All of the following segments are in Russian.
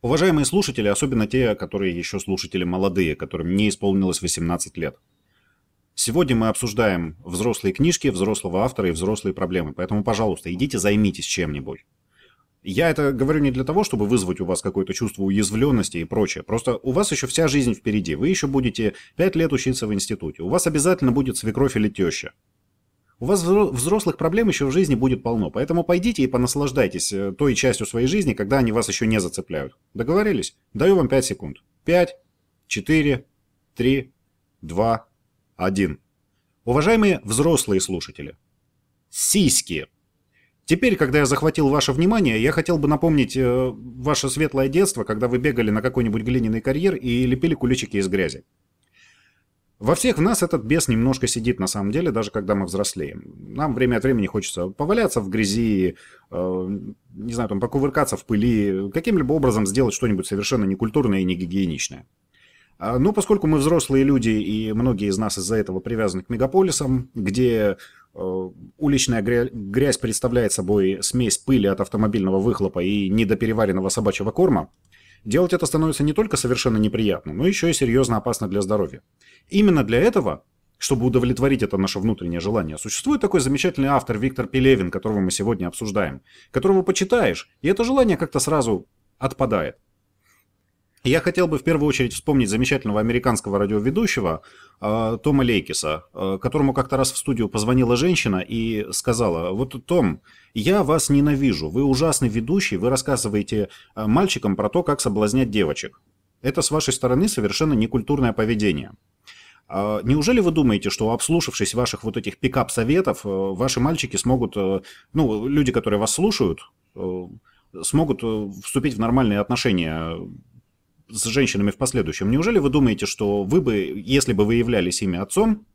Уважаемые слушатели, особенно те, которые еще слушатели молодые, которым не исполнилось 18 лет. Сегодня мы обсуждаем взрослые книжки, взрослого автора и взрослые проблемы. Поэтому, пожалуйста, идите займитесь чем-нибудь. Я это говорю не для того, чтобы вызвать у вас какое-то чувство уязвленности и прочее. Просто у вас еще вся жизнь впереди. Вы еще будете 5 лет учиться в институте. У вас обязательно будет свекровь или теща. У вас взрослых проблем еще в жизни будет полно, поэтому пойдите и понаслаждайтесь э, той частью своей жизни, когда они вас еще не зацепляют. Договорились? Даю вам 5 секунд. 5, 4, 3, 2, 1. Уважаемые взрослые слушатели, сиськи. Теперь, когда я захватил ваше внимание, я хотел бы напомнить э, ваше светлое детство, когда вы бегали на какой-нибудь глиняный карьер и лепили куличики из грязи. Во всех в нас этот бес немножко сидит, на самом деле, даже когда мы взрослеем. Нам время от времени хочется поваляться в грязи, э, не знаю, там, покувыркаться в пыли, каким-либо образом сделать что-нибудь совершенно некультурное и негигиеничное. А, но поскольку мы взрослые люди, и многие из нас из-за этого привязаны к мегаполисам, где э, уличная грязь представляет собой смесь пыли от автомобильного выхлопа и недопереваренного собачьего корма, делать это становится не только совершенно неприятно, но еще и серьезно опасно для здоровья. Именно для этого чтобы удовлетворить это наше внутреннее желание. Существует такой замечательный автор Виктор Пелевин, которого мы сегодня обсуждаем, которого почитаешь, и это желание как-то сразу отпадает. Я хотел бы в первую очередь вспомнить замечательного американского радиоведущего э, Тома Лейкиса, э, которому как-то раз в студию позвонила женщина и сказала, вот Том, я вас ненавижу, вы ужасный ведущий, вы рассказываете э, мальчикам про то, как соблазнять девочек. Это с вашей стороны совершенно некультурное поведение. Неужели вы думаете, что обслушавшись ваших вот этих пикап-советов, ваши мальчики смогут, ну, люди, которые вас слушают, смогут вступить в нормальные отношения с женщинами в последующем. Неужели вы думаете, что вы бы, если бы вы являлись ими отцом,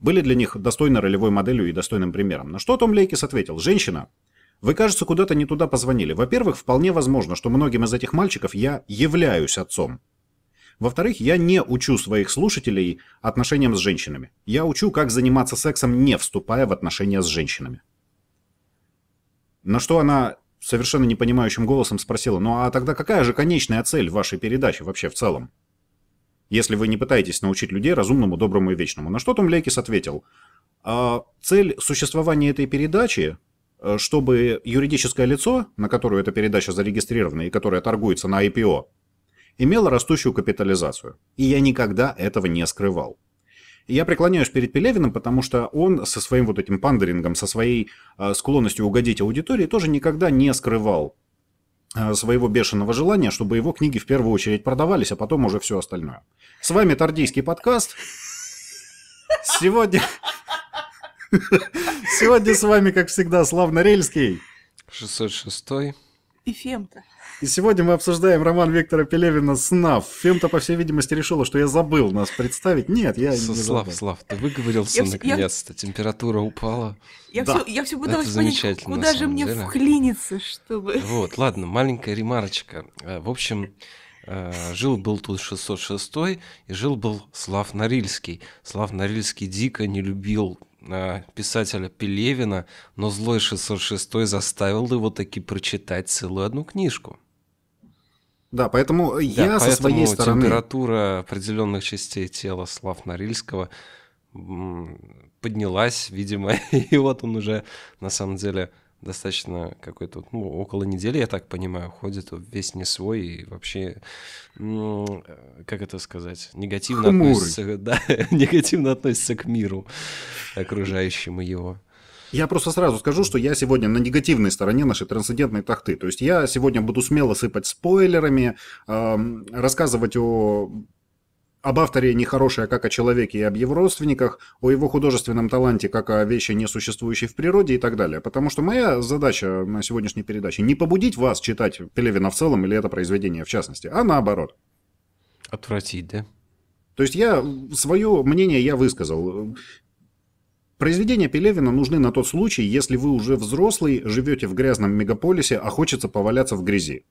были для них достойной ролевой моделью и достойным примером? На что Том Лейкис ответил, женщина, вы, кажется, куда-то не туда позвонили. Во-первых, вполне возможно, что многим из этих мальчиков я являюсь отцом. Во-вторых, я не учу своих слушателей отношениям с женщинами. Я учу, как заниматься сексом, не вступая в отношения с женщинами. На что она совершенно непонимающим голосом спросила, ну а тогда какая же конечная цель вашей передачи вообще в целом? Если вы не пытаетесь научить людей разумному, доброму и вечному. На что Том Лейкис ответил, а цель существования этой передачи э, чтобы юридическое лицо, на которое эта передача зарегистрирована и которое торгуется на IPO, имело растущую капитализацию. И я никогда этого не скрывал я преклоняюсь перед Пелевиным, потому что он со своим вот этим пандерингом, со своей а, склонностью угодить аудитории тоже никогда не скрывал а, своего бешеного желания, чтобы его книги в первую очередь продавались, а потом уже все остальное. С вами Тардийский подкаст. Сегодня... Сегодня с вами, как всегда, Славно Рельский. 606. И Фемка. И сегодня мы обсуждаем роман Виктора Пелевина «Снаф». Фемта, по всей видимости, решила, что я забыл нас представить. Нет, я Слав, не Слав, Слав, ты выговорился наконец-то, температура упала. Я, да. все, все пыталась Это понять, куда же мне деле. вклиниться, чтобы... Вот, ладно, маленькая ремарочка. Э, в общем, э, жил-был тут 606 и жил-был Слав Норильский. Слав Норильский дико не любил э, писателя Пелевина, но злой 606 заставил его таки прочитать целую одну книжку. Да, поэтому да, я поэтому со своей стороны... температура определенных частей тела Слав Норильского поднялась, видимо, и вот он уже на самом деле достаточно какой-то, ну, около недели, я так понимаю, ходит весь не свой и вообще, ну, как это сказать, негативно относится, да, негативно относится к миру окружающему его. Я просто сразу скажу, что я сегодня на негативной стороне нашей трансцендентной тахты. То есть я сегодня буду смело сыпать спойлерами, рассказывать о об авторе нехорошее как о человеке и об его родственниках, о его художественном таланте как о вещи, не существующей в природе и так далее. Потому что моя задача на сегодняшней передаче не побудить вас читать Пелевина в целом или это произведение в частности, а наоборот. Отвратить, да? То есть я свое мнение я высказал. Произведения Пелевина нужны на тот случай, если вы уже взрослый, живете в грязном мегаполисе, а хочется поваляться в грязи.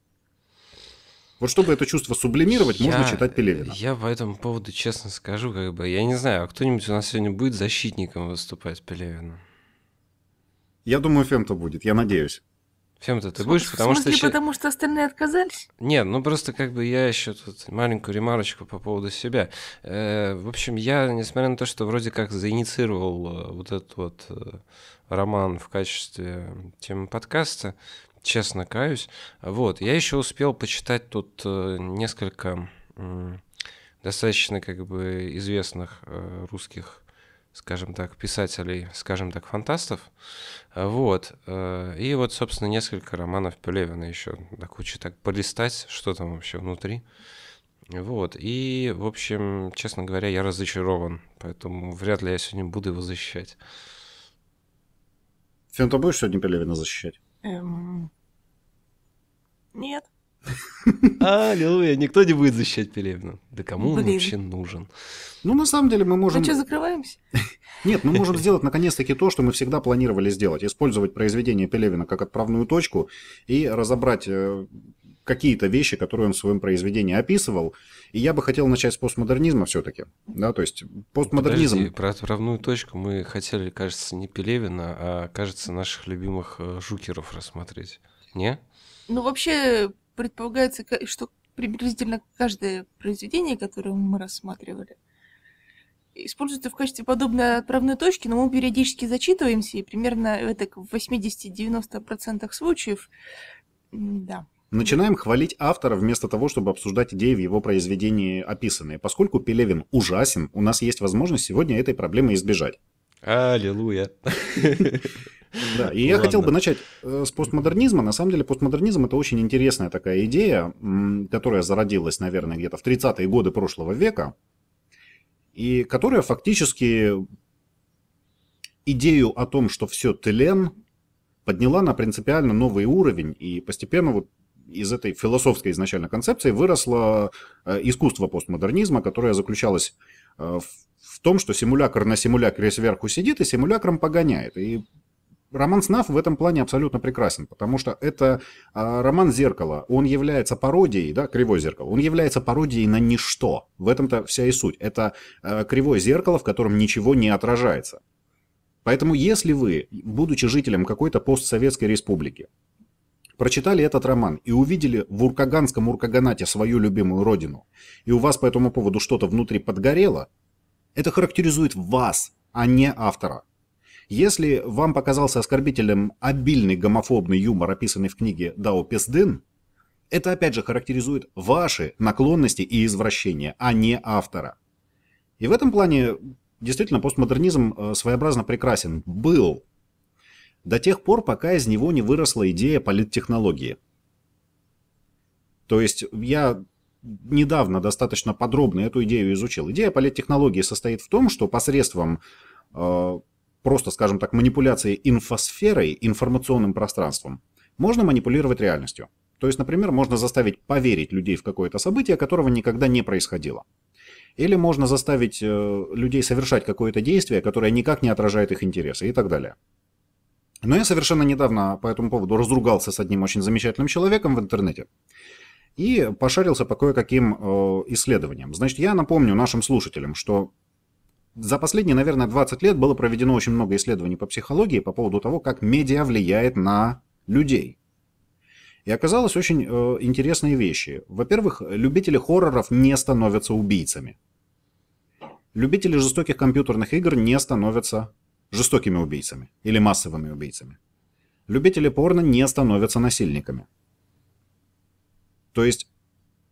Вот чтобы это чувство сублимировать, я, можно читать Пелевина. Я по этому поводу честно скажу, как бы, я не знаю, а кто-нибудь у нас сегодня будет защитником выступать Пелевина? Я думаю, Фем то будет, я надеюсь. Всем это то ты будешь, потому смысле, что... потому что остальные отказались? Нет, ну просто как бы я еще тут маленькую ремарочку по поводу себя. Э, в общем, я, несмотря на то, что вроде как заинициировал э, вот этот вот э, роман в качестве темы подкаста, честно каюсь, вот, я еще успел почитать тут э, несколько достаточно как бы известных русских скажем так, писателей, скажем так, фантастов. Вот. Э, и вот, собственно, несколько романов Пелевина еще до кучи так полистать, что там вообще внутри. Вот. И, в общем, честно говоря, я разочарован, поэтому вряд ли я сегодня буду его защищать. Фен, ты будешь сегодня Пелевина защищать? Эм... Нет. Аллилуйя, никто не будет защищать Пелевина. Да кому он вообще нужен? Ну, на самом деле мы можем... Мы что, закрываемся? Нет, мы можем сделать наконец-таки то, что мы всегда планировали сделать. Использовать произведение Пелевина как отправную точку и разобрать э, какие-то вещи, которые он в своем произведении описывал. И я бы хотел начать с постмодернизма все-таки. Да, то есть постмодернизм... Подожди, про отправную точку мы хотели, кажется, не Пелевина, а, кажется, наших любимых э, жукеров рассмотреть. Не? Ну, вообще, предполагается, что приблизительно каждое произведение, которое мы рассматривали, используется в качестве подобной отправной точки, но мы периодически зачитываемся, и примерно это в 80-90% случаев, да. Начинаем хвалить автора вместо того, чтобы обсуждать идеи в его произведении описанные. Поскольку Пелевин ужасен, у нас есть возможность сегодня этой проблемы избежать. Аллилуйя. Да, и я хотел бы начать э, с постмодернизма. На самом деле постмодернизм – это очень интересная такая идея, которая зародилась, наверное, где-то в 30-е годы прошлого века, и которая фактически идею о том, что все тлен, подняла на принципиально новый уровень, и постепенно вот из этой философской изначально концепции выросло э, искусство постмодернизма, которое заключалось э, в том, что симулякр на симулякре сверху сидит и симулякром погоняет. И роман «Снаф» в этом плане абсолютно прекрасен, потому что это э, роман зеркала. он является пародией, да, «Кривое зеркало», он является пародией на ничто. В этом-то вся и суть. Это э, кривое зеркало, в котором ничего не отражается. Поэтому если вы, будучи жителем какой-то постсоветской республики, прочитали этот роман и увидели в уркаганском уркаганате свою любимую родину, и у вас по этому поводу что-то внутри подгорело – это характеризует вас, а не автора. Если вам показался оскорбителем обильный гомофобный юмор, описанный в книге «Дао Песдын», это опять же характеризует ваши наклонности и извращения, а не автора. И в этом плане действительно постмодернизм э, своеобразно прекрасен. Был. До тех пор, пока из него не выросла идея политтехнологии. То есть я недавно достаточно подробно эту идею изучил. Идея политтехнологии состоит в том, что посредством э, просто, скажем так, манипуляции инфосферой, информационным пространством, можно манипулировать реальностью. То есть, например, можно заставить поверить людей в какое-то событие, которого никогда не происходило. Или можно заставить э, людей совершать какое-то действие, которое никак не отражает их интересы и так далее. Но я совершенно недавно по этому поводу разругался с одним очень замечательным человеком в интернете и пошарился по кое-каким э, исследованиям. Значит, я напомню нашим слушателям, что за последние, наверное, 20 лет было проведено очень много исследований по психологии по поводу того, как медиа влияет на людей. И оказалось очень э, интересные вещи. Во-первых, любители хорроров не становятся убийцами. Любители жестоких компьютерных игр не становятся жестокими убийцами или массовыми убийцами. Любители порно не становятся насильниками. То есть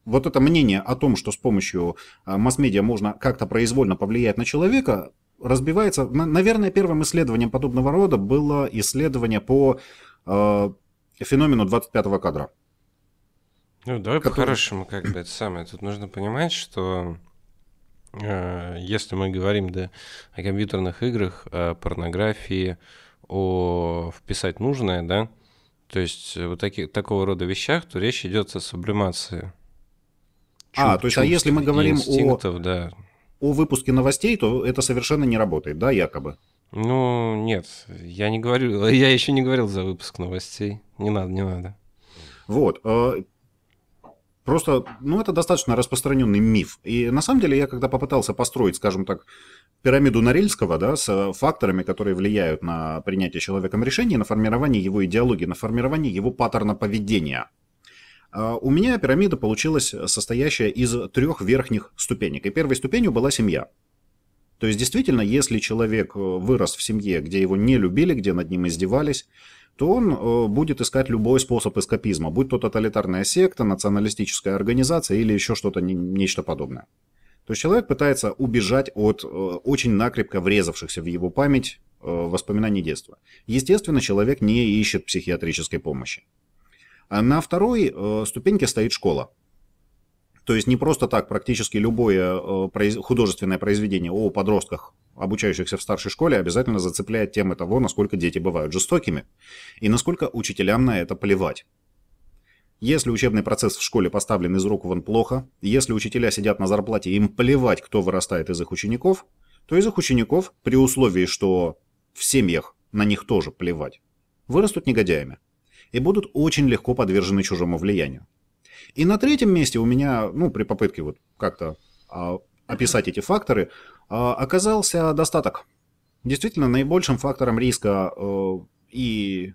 вот это мнение о том, что с помощью а, масс-медиа можно как-то произвольно повлиять на человека, разбивается. Наверное, первым исследованием подобного рода было исследование по э, феномену 25-го кадра. Ну, давай который... по-хорошему, как бы это самое. Тут нужно понимать, что э, если мы говорим да, о компьютерных играх, о порнографии, о вписать нужное, да, то есть э, вот таких, такого рода вещах, то речь идет о сублимации. Чувств, а, то есть, а если мы говорим о, да. о выпуске новостей, то это совершенно не работает, да, якобы? Ну, нет, я не говорю, я еще не говорил за выпуск новостей. Не надо, не надо. Вот, э, Просто, ну, это достаточно распространенный миф. И на самом деле я когда попытался построить, скажем так, пирамиду Норильского, да, с факторами, которые влияют на принятие человеком решений, на формирование его идеологии, на формирование его паттерна поведения, а, у меня пирамида получилась состоящая из трех верхних ступенек. И первой ступенью была семья. То есть, действительно, если человек э, вырос в семье, где его не любили, где над ним издевались, то он э, будет искать любой способ эскапизма, будь то тоталитарная секта, националистическая организация или еще что-то, нечто подобное. То есть человек пытается убежать от э, очень накрепко врезавшихся в его память э, воспоминаний детства. Естественно, человек не ищет психиатрической помощи. А на второй ступеньке стоит школа. То есть не просто так практически любое э, художественное произведение о подростках, обучающихся в старшей школе, обязательно зацепляет темы того, насколько дети бывают жестокими и насколько учителям на это плевать. Если учебный процесс в школе поставлен из рук вон плохо, если учителя сидят на зарплате и им плевать, кто вырастает из их учеников, то из их учеников, при условии, что в семьях на них тоже плевать, вырастут негодяями и будут очень легко подвержены чужому влиянию. И на третьем месте у меня, ну, при попытке вот как-то а, описать эти факторы, а, оказался достаток. Действительно, наибольшим фактором риска а, и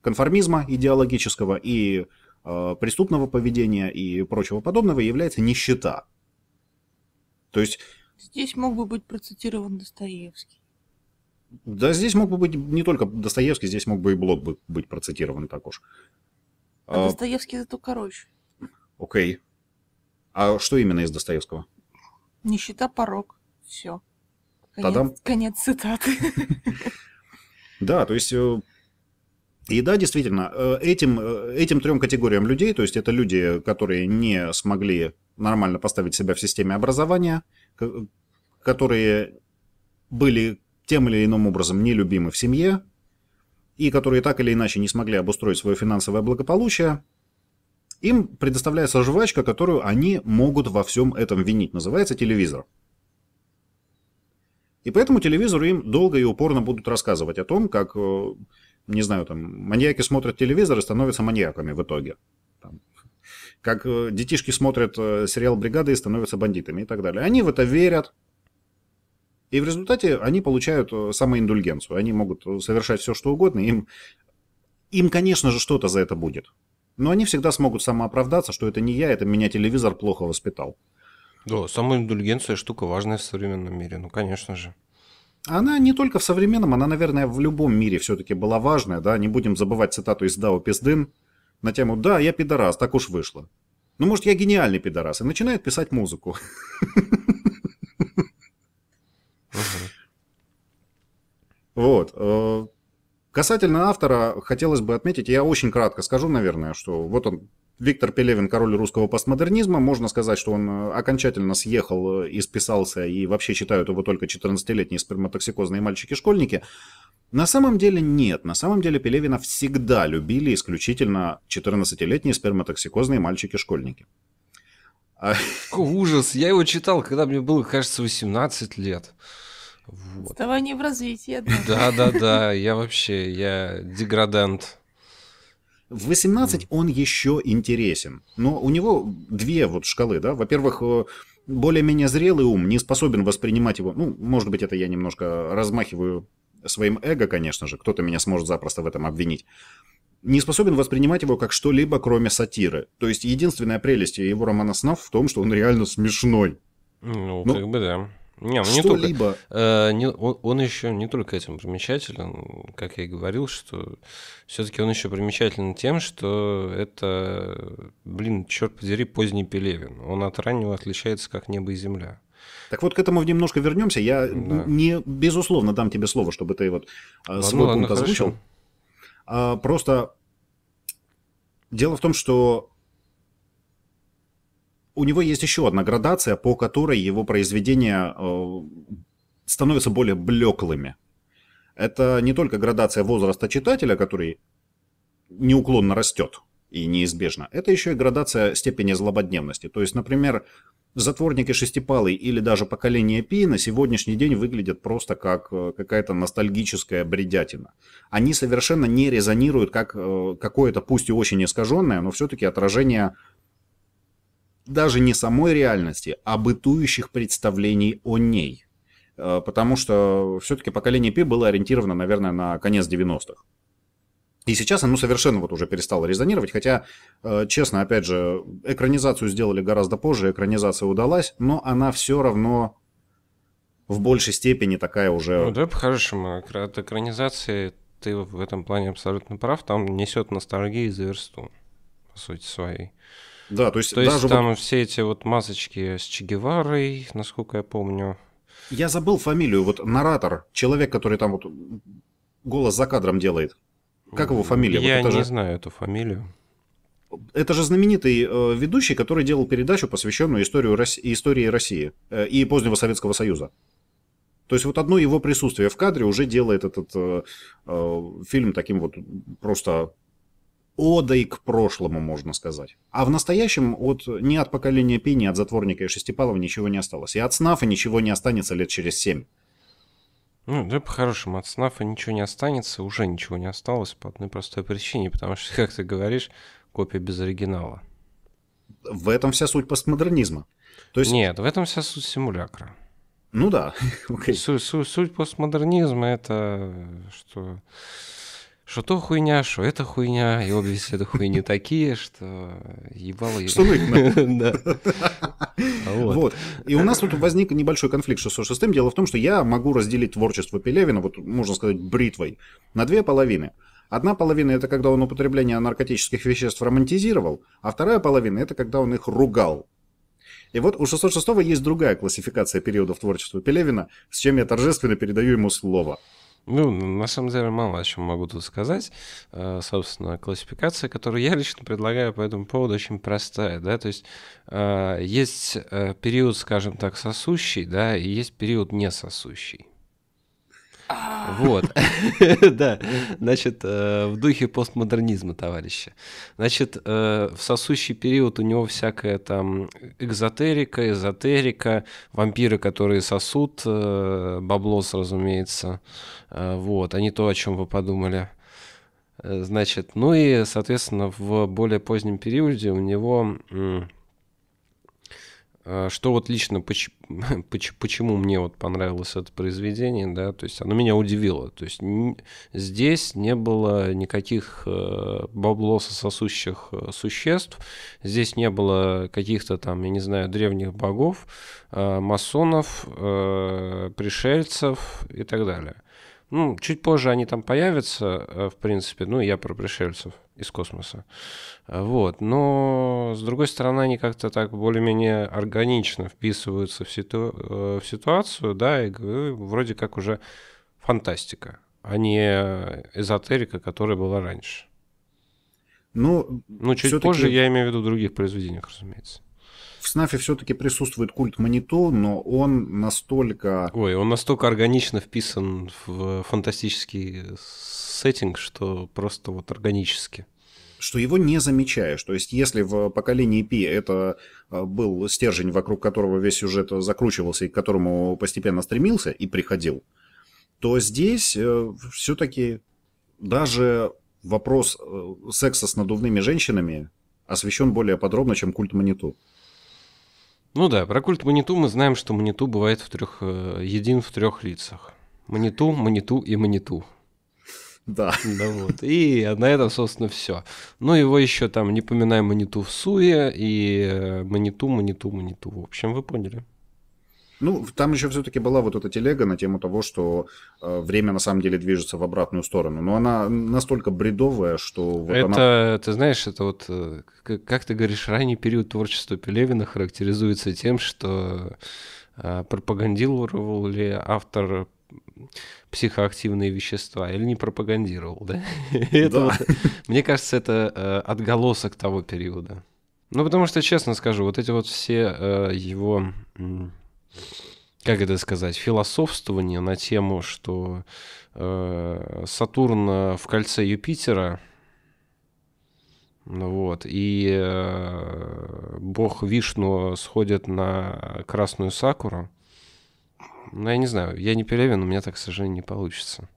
конформизма идеологического, и а, преступного поведения, и прочего подобного является нищета. То есть... Здесь мог бы быть процитирован Достоевский. Да, здесь мог бы быть не только Достоевский, здесь мог бы и Блок быть процитирован так уж. А, а Достоевский зато короче. Окей. А что именно из Достоевского? Нищета, порог. Все. Конец, конец цитаты. Да, то есть э, и да, действительно, э, этим, э, этим трем категориям людей, то есть это люди, которые не смогли нормально поставить себя в системе образования, которые были тем или иным образом нелюбимы в семье, и которые так или иначе не смогли обустроить свое финансовое благополучие, им предоставляется жвачка, которую они могут во всем этом винить. Называется телевизор. И поэтому телевизору им долго и упорно будут рассказывать о том, как, э, не знаю, там, маньяки смотрят телевизор и становятся маньяками в итоге. Там, как э, детишки смотрят э, сериал Бригады и становятся бандитами и так далее. Они в это верят, и в результате они получают самоиндульгенцию. Они могут совершать все, что угодно. Им, им конечно же, что-то за это будет. Но они всегда смогут самооправдаться, что это не я, это меня телевизор плохо воспитал. Да, самоиндульгенция штука важная в современном мире, ну, конечно же. Она не только в современном, она, наверное, в любом мире все-таки была важная, да, не будем забывать цитату из Дао Пиздын на тему «Да, я пидорас, так уж вышло». Ну, может, я гениальный пидорас, и начинает писать музыку. Вот. Э, Касательно автора, хотелось бы отметить, я очень кратко скажу, наверное, что вот он, Виктор Пелевин, король русского постмодернизма. Можно сказать, что он э, окончательно съехал э, и списался, и вообще читают его только 14-летние сперматоксикозные мальчики-школьники. На самом деле нет. На самом деле Пелевина всегда любили исключительно 14-летние сперматоксикозные мальчики-школьники. А ужас. Я его читал, когда мне было, кажется, 18 лет. Вот. Вставание в развитии. Да, да, да. Я вообще, я деградант. В 18 он еще интересен. Но у него две вот шкалы, да. Во-первых, э, более-менее зрелый ум не способен воспринимать его. Ну, может быть, это я немножко размахиваю своим эго, конечно же. Кто-то меня сможет запросто в этом обвинить не способен воспринимать его как что-либо, кроме сатиры. То есть единственная прелесть его романа «Снав» в том, что он реально смешной. Ну, ну как бы да. Не, он ну не только. Э, не, он, он еще не только этим примечателен, как я и говорил, что все-таки он еще примечателен тем, что это, блин, черт подери, поздний Пелевин. Он от раннего отличается как небо и земля. Так вот, к этому немножко вернемся. Я да. не, безусловно, дам тебе слово, чтобы ты вот ладно, ну, свой ладно, пункт озвучил. А, просто дело в том, что у него есть еще одна градация, по которой его произведения э, становятся более блеклыми. Это не только градация возраста читателя, который неуклонно растет и неизбежно, это еще и градация степени злободневности. То есть, например, затворники шестипалый или даже поколение Пи на сегодняшний день выглядят просто как э, какая-то ностальгическая бредятина. Они совершенно не резонируют как э, какое-то, пусть и очень искаженное, но все-таки отражение даже не самой реальности, а бытующих представлений о ней. Э, потому что все-таки поколение Пи было ориентировано, наверное, на конец 90-х. И сейчас оно совершенно вот уже перестало резонировать, хотя, э, честно, опять же, экранизацию сделали гораздо позже, экранизация удалась, но она все равно в большей степени такая уже... Ну да, по-хорошему, от экранизации ты в этом плане абсолютно прав, там несет ностальгии за версту, по сути своей. Да, то есть, то есть там вот... все эти вот масочки с Че Геварой, насколько я помню. Я забыл фамилию, вот наратор, человек, который там вот голос за кадром делает. Как его фамилия? Я вот не же... знаю эту фамилию. Это же знаменитый э, ведущий, который делал передачу, посвященную историю Рос... истории России э, и позднего Советского Союза. То есть вот одно его присутствие в кадре уже делает этот э, э, фильм таким вот просто одой к прошлому, можно сказать. А в настоящем от, ни от поколения Пи, ни от Затворника и Шестипалова ничего не осталось. И от Снафа ничего не останется лет через семь. Ну, да, по-хорошему, от Снафа ничего не останется, уже ничего не осталось по одной простой причине, потому что, как ты говоришь, копия без оригинала. В этом вся суть постмодернизма. То есть... Нет, в этом вся суть симулякра. Ну да. Okay. Суть, суть, суть постмодернизма это э, что что то хуйня, что это хуйня, и обе это хуйни такие, что ебало Что нытно. Вот. И у нас тут возник небольшой конфликт с 66 606. Дело в том, что я могу разделить творчество Пелевина, вот можно сказать, бритвой, на две половины. Одна половина это когда он употребление наркотических веществ романтизировал, а вторая половина это когда он их ругал. И вот у 606 есть другая классификация периодов творчества Пелевина, с чем я торжественно передаю ему слово. Ну, на самом деле мало о чем могу тут сказать. Э, собственно, классификация, которую я лично предлагаю по этому поводу, очень простая, да, то есть э, есть э, период, скажем так, сосущий, да, и есть период несосущий. Вот. Да. Значит, э, в духе постмодернизма, товарищи. Значит, э, в сосущий период у него всякая там экзотерика, эзотерика, вампиры, которые сосут, э, баблос, разумеется. Вот. они то, о чем вы подумали. Значит, ну и, соответственно, в более позднем периоде у него а, что вот лично, почему мне вот понравилось это произведение, да, то есть оно меня удивило. То есть здесь не было никаких э, баблосососущих э, существ, здесь не было каких-то там, я не знаю, древних богов, а, масонов, э, пришельцев и так далее. Ну, чуть позже они там появятся, э, в принципе. Ну, я про пришельцев из космоса. Э, вот. Но, с другой стороны, они как-то так более-менее органично вписываются в, ситу... Э, в ситуацию, да, и вроде как уже фантастика, а не эзотерика, которая была раньше. Ну, ну чуть позже я имею в виду других произведениях, разумеется. В СНАФе все-таки присутствует культ Маниту, но он настолько... Ой, он настолько органично вписан в фантастический сеттинг, что просто вот органически что его не замечаешь. То есть, если в поколении Пи это э, был стержень, вокруг которого весь сюжет закручивался и к которому постепенно стремился и приходил, то здесь э, все-таки даже вопрос э, секса с надувными женщинами освещен более подробно, чем культ Маниту. Ну да, про культ Маниту мы знаем, что Маниту бывает в трех, э, един в трех лицах. Маниту, Маниту и Маниту. Да. Да вот. И на этом, собственно, все. Ну, его еще там не поминаем Маниту в Суе и Маниту, Маниту, Маниту. В общем, вы поняли. Ну, там еще все-таки была вот эта телега на тему того, что э, время на самом деле движется в обратную сторону. Но она настолько бредовая, что вот это, она... ты знаешь, это вот, как, э, как ты говоришь, ранний период творчества Пелевина характеризуется тем, что э, пропагандировал ли автор психоактивные вещества или не пропагандировал, да? это вот, мне кажется, это э, отголосок того периода. Ну, потому что, честно скажу, вот эти вот все э, его м, как это сказать, философствование на тему, что э, Сатурн э, в кольце Юпитера, вот, и э, бог Вишну сходит на красную сакуру. Ну, я не знаю, я не перевен, у меня так, к сожалению, не получится.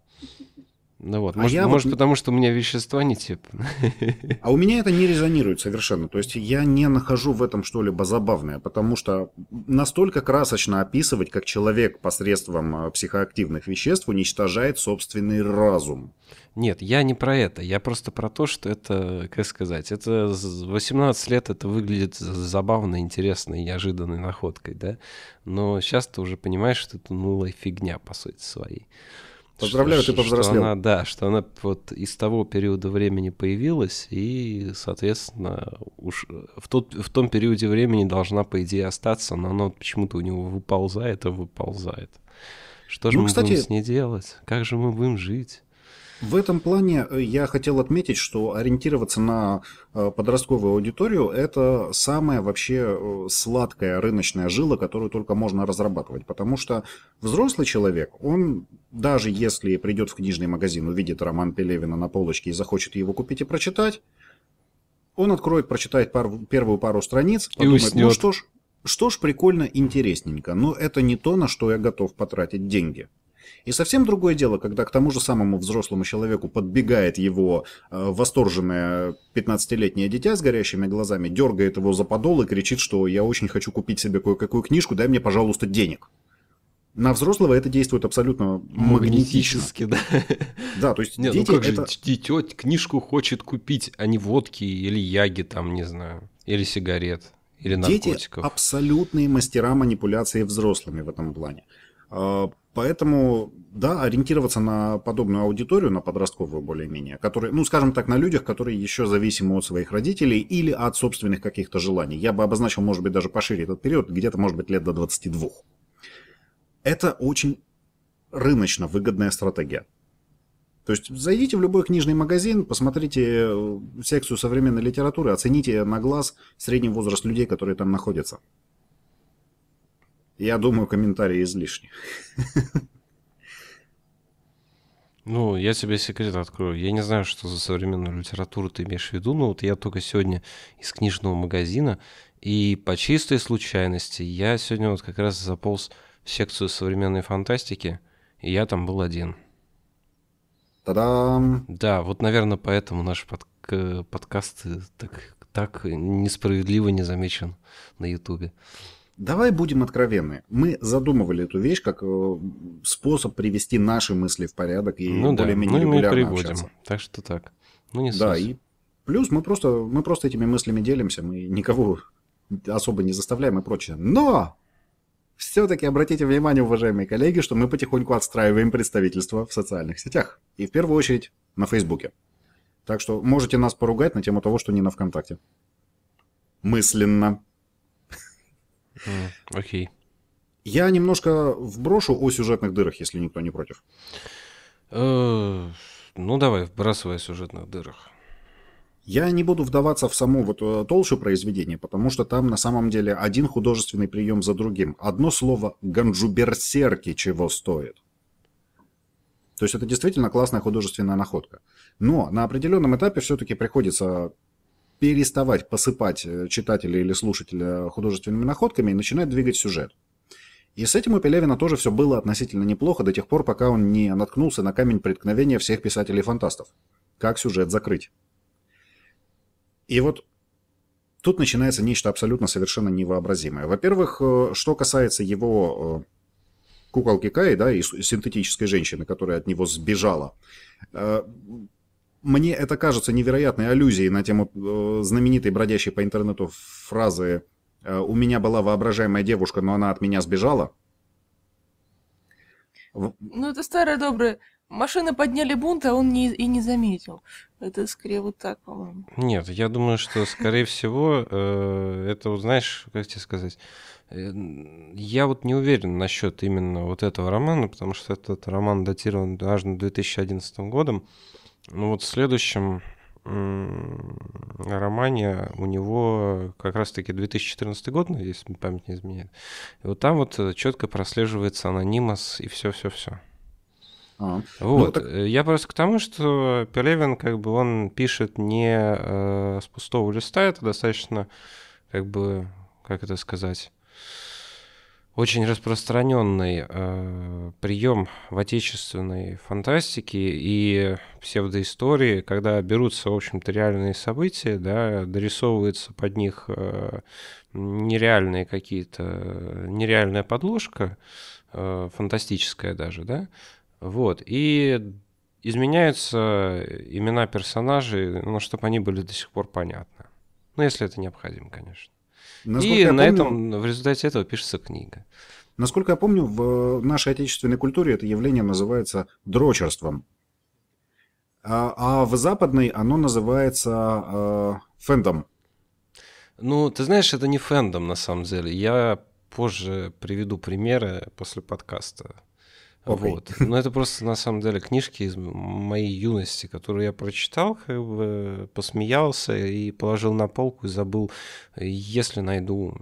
Ну вот, а может, я может вот... потому что у меня вещества не те. А у меня это не резонирует совершенно. То есть я не нахожу в этом что-либо забавное, потому что настолько красочно описывать, как человек посредством э, психоактивных веществ уничтожает собственный разум. Нет, я не про это. Я просто про то, что это, как сказать, это 18 лет это выглядит забавно, интересной, неожиданной находкой, да? Но сейчас ты уже понимаешь, что это нулая фигня, по сути своей. Поздравляю, что, ты повзрослел. Что она, да, что она вот из того периода времени появилась и, соответственно, уж в, тот, в том периоде времени должна, по идее, остаться, но она почему-то у него выползает и выползает. Что ну, же мы кстати... будем с ней делать? Как же мы будем жить? В этом плане э, я хотел отметить, что ориентироваться на э, подростковую аудиторию – это самая вообще э, сладкая рыночная жила, которую только можно разрабатывать. Потому что взрослый человек, он даже если придет в книжный магазин, увидит роман Пелевина на полочке и захочет его купить и прочитать, он откроет, прочитает пару, первую пару страниц, подумает, и уснет. ну что ж, что ж прикольно, интересненько, но это не то, на что я готов потратить деньги. И совсем другое дело, когда к тому же самому взрослому человеку подбегает его э, восторженное 15-летнее дитя с горящими глазами, дергает его за подол и кричит, что я очень хочу купить себе кое-какую книжку, дай мне, пожалуйста, денег. На взрослого это действует абсолютно магнетически, магнетично. да. Да, то есть Нет, ну дети ну как это... же дитё книжку хочет купить, а не водки или яги там, не знаю, или сигарет, или наркотиков. Дети абсолютные мастера манипуляции взрослыми в этом плане. А, поэтому, да, ориентироваться на подобную аудиторию, на подростковую более-менее, которые, ну, скажем так, на людях, которые еще зависимы от своих родителей или от собственных каких-то желаний. Я бы обозначил, может быть, даже пошире этот период, где-то, может быть, лет до 22. Это очень рыночно выгодная стратегия. То есть зайдите в любой книжный магазин, посмотрите э, секцию современной литературы, оцените на глаз средний возраст людей, которые там находятся. Я думаю, комментарии излишни. Ну, я тебе секрет открою. Я не знаю, что за современную литературу ты имеешь в виду, но вот я только сегодня из книжного магазина, и по чистой случайности я сегодня вот как раз заполз в секцию современной фантастики, и я там был один. Та-дам! Да, вот, наверное, поэтому наш подк- э, подкаст э, так, так несправедливо не замечен на Ютубе. Давай будем откровенны. Мы задумывали эту вещь как э, способ привести наши мысли в порядок и ну, более-менее да. ну, регулярно мы приводим. общаться. Так что так. Ну, не да, и плюс мы просто, мы просто этими мыслями делимся, мы никого особо не заставляем и прочее. Но все-таки обратите внимание, уважаемые коллеги, что мы потихоньку отстраиваем представительство в социальных сетях. И в первую очередь на Фейсбуке. Так что можете нас поругать на тему того, что не на ВКонтакте. Мысленно. Окей. Я немножко вброшу о сюжетных дырах, если никто не против. Э, ну давай, вбрасывай о сюжетных дырах. Я не буду вдаваться в саму вот э, толщу произведения, потому что там на самом деле один художественный прием за другим. Одно слово «ганджуберсерки» чего стоит. То есть это действительно классная художественная находка. Но на определенном этапе все-таки приходится переставать посыпать э, читателя или слушателя художественными находками и начинать двигать сюжет. И с этим у Пелевина тоже все было относительно неплохо до тех пор, пока он не наткнулся на камень преткновения всех писателей-фантастов. Как сюжет закрыть? И вот тут начинается нечто абсолютно совершенно невообразимое. Во-первых, э, что касается его э, куколки Кай, да, и синтетической женщины, которая от него сбежала мне это кажется невероятной аллюзией на тему э, знаменитой бродящей по интернету фразы э, «У меня была воображаемая девушка, но она от меня сбежала». Ну, это старое доброе. Машины подняли бунт, а он не, и не заметил. Это скорее вот так, по-моему. Нет, я думаю, что, скорее всего, э, это, вот знаешь, как тебе сказать, э, я вот не уверен насчет именно вот этого романа, потому что этот роман датирован даже 2011 годом. Ну вот в следующем романе у него как раз-таки 2014 год, ну, если память не изменяет. И вот там вот э, четко прослеживается анонимос и все-все-все. А. Ну, вот. Ну, так... Э, я просто к тому, что Пелевин, как бы, он пишет не э, с пустого листа, это достаточно, как бы, как это сказать, очень распространенный э, прием в отечественной фантастике и псевдоистории, когда берутся, в общем-то, реальные события, да, дорисовывается под них э, нереальные какие-то, нереальная подложка, э, фантастическая даже, да, вот, и изменяются имена персонажей, ну, чтобы они были до сих пор понятны. Ну, если это необходимо, конечно. Насколько и помню... на этом, в результате этого пишется книга. Насколько я помню, в э, нашей отечественной культуре это явление называется дрочерством. А, а в западной оно называется э, фэндом. Ну, ты знаешь, это не фэндом на самом деле. Я позже приведу примеры после подкаста. Okay. Вот. Но это просто на самом деле книжки из моей юности, которые я прочитал, как бы посмеялся и положил на полку и забыл. Если найду,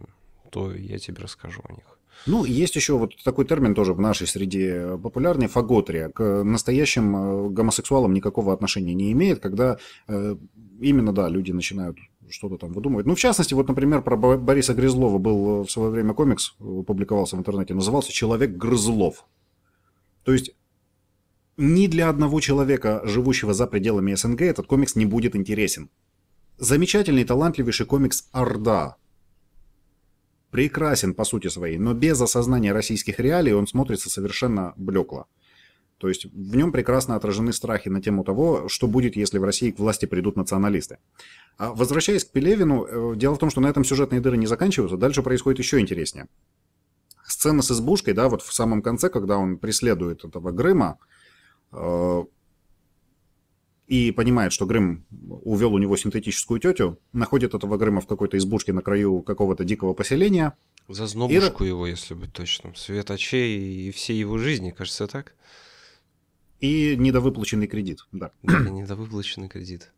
то я тебе расскажу о них. Ну, есть еще вот такой термин тоже в нашей среде популярный – фаготрия. К настоящим э, гомосексуалам никакого отношения не имеет, когда э, именно, да, люди начинают что-то там выдумывать. Ну, в частности, вот, например, про Бориса Грызлова был в свое время комикс, э, публиковался в интернете, назывался «Человек Грызлов». То есть ни для одного человека, живущего за пределами СНГ, этот комикс не будет интересен. Замечательный, талантливейший комикс «Орда». Прекрасен по сути своей, но без осознания российских реалий он смотрится совершенно блекло. То есть в нем прекрасно отражены страхи на тему того, что будет, если в России к власти придут националисты. А возвращаясь к Пелевину, э, дело в том, что на этом сюжетные дыры не заканчиваются, дальше происходит еще интереснее сцена с избушкой, да, вот в самом конце, когда он преследует этого Грыма, э, и понимает, что Грым увел у него синтетическую тетю, находит этого Грыма в какой-то избушке на краю какого-то дикого поселения. За знобушку и... его, если быть точным. Свет очей и всей его жизни, кажется, так? И недовыплаченный кредит, да. Да, недовыплаченный кредит.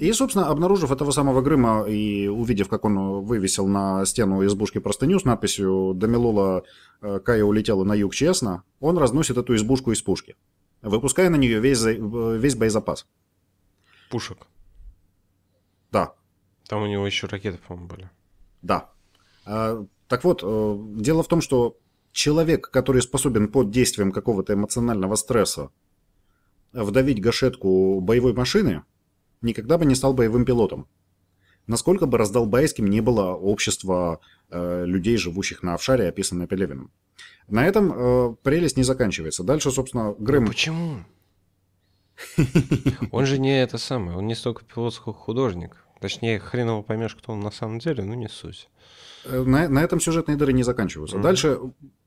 И, собственно, обнаружив этого самого Грыма и увидев, как он вывесил на стену избушки простыню с надписью «Дамилула э, Кая улетела на юг честно», он разносит эту избушку из пушки, выпуская на нее весь, э, весь боезапас. Пушек? Да. Там у него еще ракеты, по-моему, были. Да. А, так вот, э, дело в том, что человек, который способен под действием какого-то эмоционального стресса вдавить гашетку боевой машины – никогда бы не стал боевым пилотом. Насколько бы раздолбайским не было общество э, людей, живущих на Авшаре, описанное Пелевиным. На этом э, прелесть не заканчивается. Дальше, собственно, Грым... Но а почему? Он же не это самое, он не столько пилот, сколько художник. Точнее, хреново поймешь, кто он на самом деле, но ну, не суть. Э, на, на этом сюжетные дыры не заканчиваются. Mm-hmm. Дальше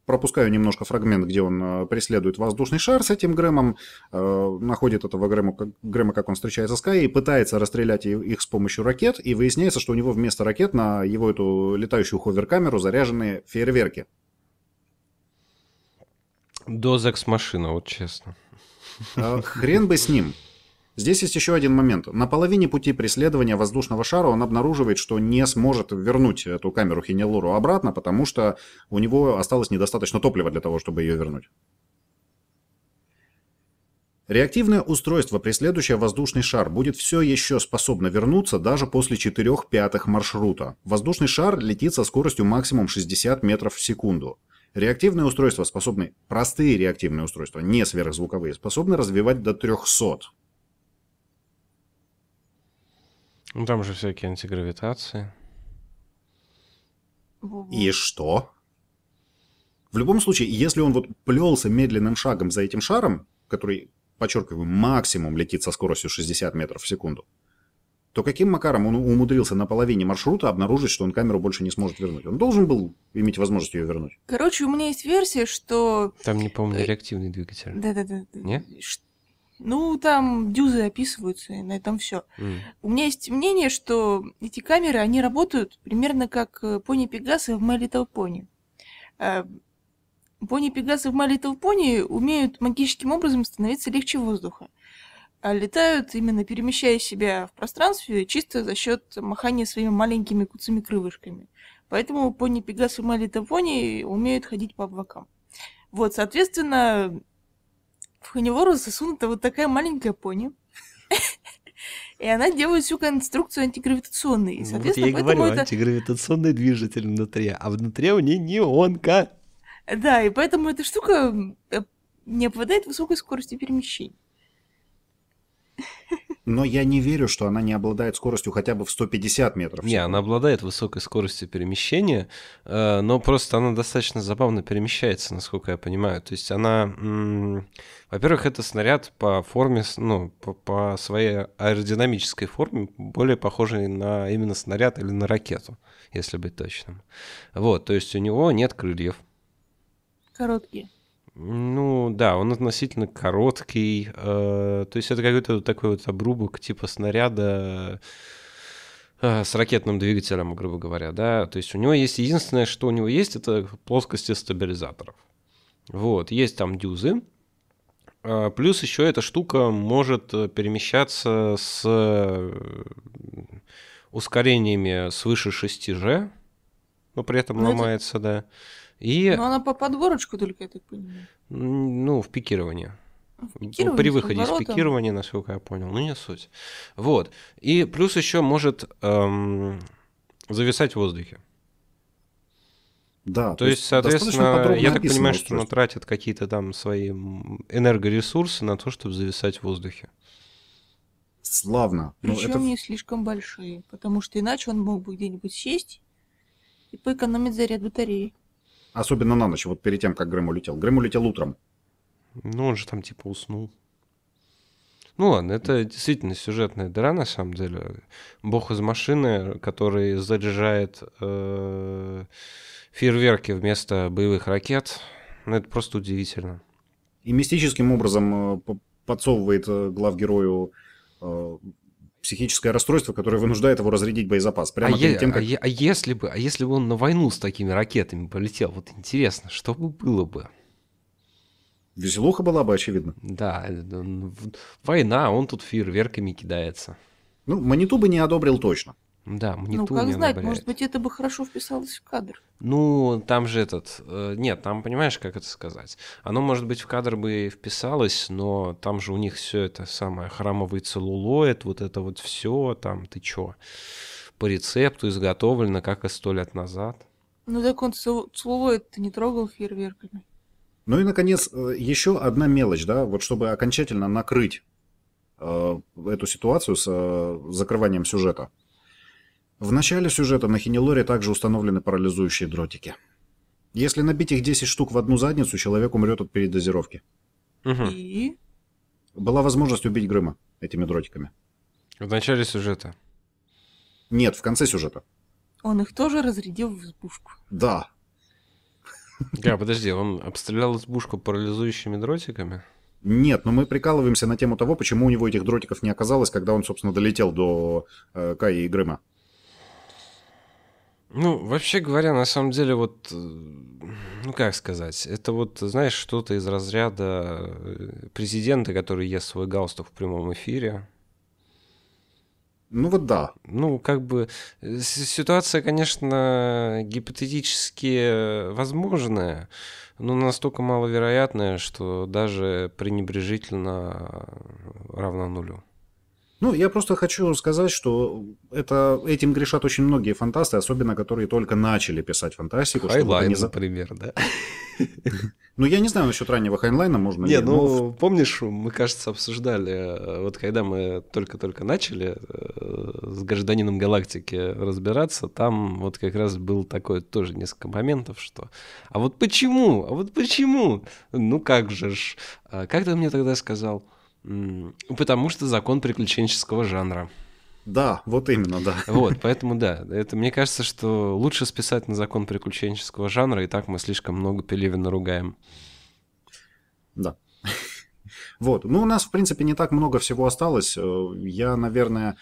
пропускаю немножко фрагмент, где он э, преследует воздушный шар с этим Грэмом, э, находит этого Грэма, как, Грэма, как он встречается с Кай, и пытается расстрелять их с помощью ракет, и выясняется, что у него вместо ракет на его эту летающую ховер-камеру заряжены фейерверки. Дозекс машина, вот честно. Э, хрен бы с ним. Здесь есть еще один момент. На половине пути преследования воздушного шара он обнаруживает, что не сможет вернуть эту камеру Хенелуру обратно, потому что у него осталось недостаточно топлива для того, чтобы ее вернуть. Реактивное устройство, преследующее воздушный шар, будет все еще способно вернуться даже после 4 пятых маршрута. Воздушный шар летит со скоростью максимум 60 метров в секунду. Реактивные устройства способны, простые реактивные устройства, не сверхзвуковые, способны развивать до 300 ну, там же всякие антигравитации. И что? В любом случае, если он вот плелся медленным шагом за этим шаром, который, подчеркиваю, максимум летит со скоростью 60 метров в секунду, то каким макаром он умудрился на половине маршрута обнаружить, что он камеру больше не сможет вернуть? Он должен был иметь возможность ее вернуть. Короче, у меня есть версия, что... Там, не помню, э, реактивный двигатель. Да-да-да. Нет? Что ну, там дюзы описываются, и на этом все. Mm. У меня есть мнение, что эти камеры, они работают примерно как э, пони пегасы в My Little Pony. А, пони пегасы в My Little Pony умеют магическим образом становиться легче воздуха. А летают, именно перемещая себя в пространстве, чисто за счет махания своими маленькими куцами крылышками. Поэтому пони пегасы в My Little Pony умеют ходить по облакам. Вот, соответственно, в него засунута вот такая маленькая пони. И она делает всю конструкцию антигравитационной. Ну, вот я и говорю, это... антигравитационный движитель внутри, а внутри у нее неонка. Да, и поэтому эта штука э, не обладает высокой скоростью перемещения. Но я не верю, что она не обладает скоростью хотя бы в 150 метров. Не, она обладает высокой скоростью перемещения, э, но просто она достаточно забавно перемещается, насколько я понимаю. То есть она... Во-первых, это снаряд по форме, ну, по, своей аэродинамической форме, более похожий на именно снаряд или на ракету, если быть точным. Вот, то есть у него нет крыльев. Короткие. Ну да, он относительно короткий. Э, то есть это какой-то такой вот обрубок типа снаряда э, с ракетным двигателем, грубо говоря, да. То есть у него есть единственное, что у него есть, это плоскости стабилизаторов. Вот, есть там дюзы. Э, плюс еще эта штука может э, перемещаться с э, ускорениями свыше 6G, но при этом но ну, ломается, это... да. И... Но ну, она по подборочку только, я так понимаю. Ну, в пикировании. А ну, пикирование, При выходе из пикирования, насколько я понял, ну не суть. Вот. И плюс еще может эм, зависать в воздухе. Да. То, то есть, соответственно, я так понимаю, что она тратит какие-то там свои энергоресурсы на то, чтобы зависать в воздухе. Славно. Ну, Причем это... не слишком большие, потому что иначе он мог бы где-нибудь сесть и поэкономить заряд батареи. Особенно на ночь, вот перед тем, как Грэм улетел. Грэм улетел утром. Ну, он же там типа уснул. Ну ладно, это действительно сюжетная дыра, на самом деле. Бог из машины, который заряжает э, фейерверки вместо боевых ракет. Ну, это просто удивительно. И мистическим образом э, подсовывает э, главгерою психическое расстройство, которое вынуждает его разрядить боезапас. Прямо а, перед тем, а как... а, а если бы, а если бы он на войну с такими ракетами полетел, вот интересно, что бы было бы? Веселуха была бы, очевидно. Да, э, ну, война, он тут фейерверками кидается. Ну, Маниту бы не одобрил точно. Да, Ну, как знать, одобряет. может быть, это бы хорошо вписалось в кадр. Ну, там же этот... Э, нет, там, понимаешь, как это сказать? Оно, может быть, в кадр бы и вписалось, но там же у них все это самое храмовый целлулоид, вот это вот все, там, ты чё, по рецепту изготовлено, как и сто лет назад. Ну, так он целлулоид ты не трогал фейерверками. Ну и, наконец, э, еще одна мелочь, да, вот чтобы окончательно накрыть э, эту ситуацию с э, закрыванием сюжета – в начале сюжета на Хинелоре также установлены парализующие дротики. Если набить их 10 штук в одну задницу, человек умрет от передозировки. И? Была возможность убить Грыма этими дротиками. В начале сюжета? Нет, в конце сюжета. Он их тоже разрядил в избушку? Да. Да, подожди, он обстрелял избушку парализующими дротиками? Нет, но мы прикалываемся на тему того, почему у него этих дротиков не оказалось, когда он, собственно, долетел до э, Каи и Грыма. Ну, вообще говоря, на самом деле, вот, э, ну как сказать, это вот, знаешь, что-то из разряда э, президента, который ест свой галстук в прямом эфире. Ну вот да. Ну, как бы э, ситуация, конечно, гипотетически возможная, но настолько маловероятная, что даже пренебрежительно равна нулю. Ну, я просто хочу сказать, что это, этим грешат очень многие фантасты, особенно которые только начали писать фантастику. Хайлайн, не... например, да? Ну, я не знаю насчет раннего Хайнлайна, можно не, ну, но... помнишь, мы, кажется, обсуждали, э, вот когда мы только-только начали э, с «Гражданином галактики» разбираться, там вот как раз был такой тоже несколько моментов, что «А вот почему? А вот почему? Ну, как же ж? А как ты мне тогда сказал?» Потому что закон приключенческого жанра. Да, вот именно, да. Вот, поэтому да. Это мне кажется, что лучше списать на закон приключенческого жанра, и так мы слишком много Пелевина ругаем. Да. Вот. Ну, у нас, в принципе, не так много всего осталось. Э, я, наверное...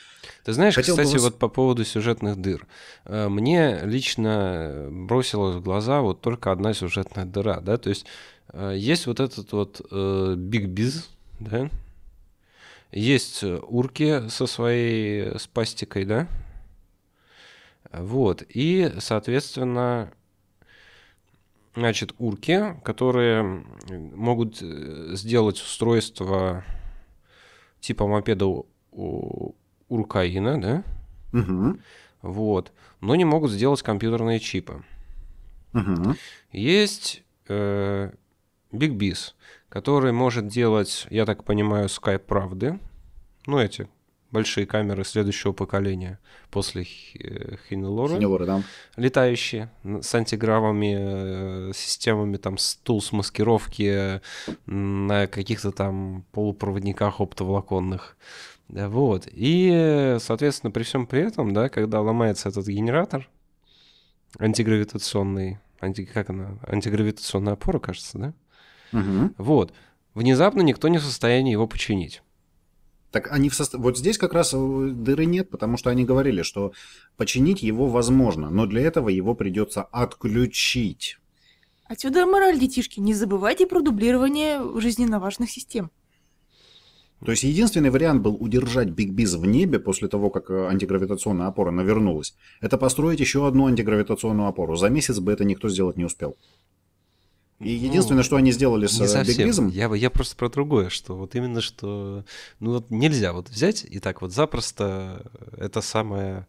Ты знаешь, хотел кстати, бы... вот по поводу сюжетных дыр. Э, мне лично бросилась в глаза вот только одна сюжетная дыра, да, то есть э, есть вот этот вот э, Big да, есть э, урки со своей э, спастикой, да? Вот. И, соответственно, значит, урки, которые могут э, сделать устройство типа мопеда уркаина, да? Угу. Вот. Но не могут сделать компьютерные чипы. Угу. Есть э, Big Biz который может делать, я так понимаю, Skype правды, ну эти большие камеры следующего поколения после Хинелора. Э, Хинелора, да. Летающие с антигравами, э, системами там стул с маскировки на каких-то там полупроводниках оптоволоконных. Да, вот. И, соответственно, при всем при этом, да, когда ломается этот генератор антигравитационный, анти, как она, антигравитационная опора, кажется, да? Угу. Вот. Внезапно никто не в состоянии его починить. Так они в состав... Вот здесь как раз э, дыры нет, потому что они говорили, что починить его возможно, но для этого его придется отключить. Отсюда мораль, детишки, не забывайте про дублирование жизненно важных систем. То есть единственный вариант был удержать Биг Биз в небе после того, как э, антигравитационная опора навернулась. Это построить еще одну антигравитационную опору. За месяц бы это никто сделать не успел. И единственное, ну, что они сделали с не э, совсем. Я, я просто про другое, что вот именно что... Ну вот нельзя вот взять и так вот запросто это самое...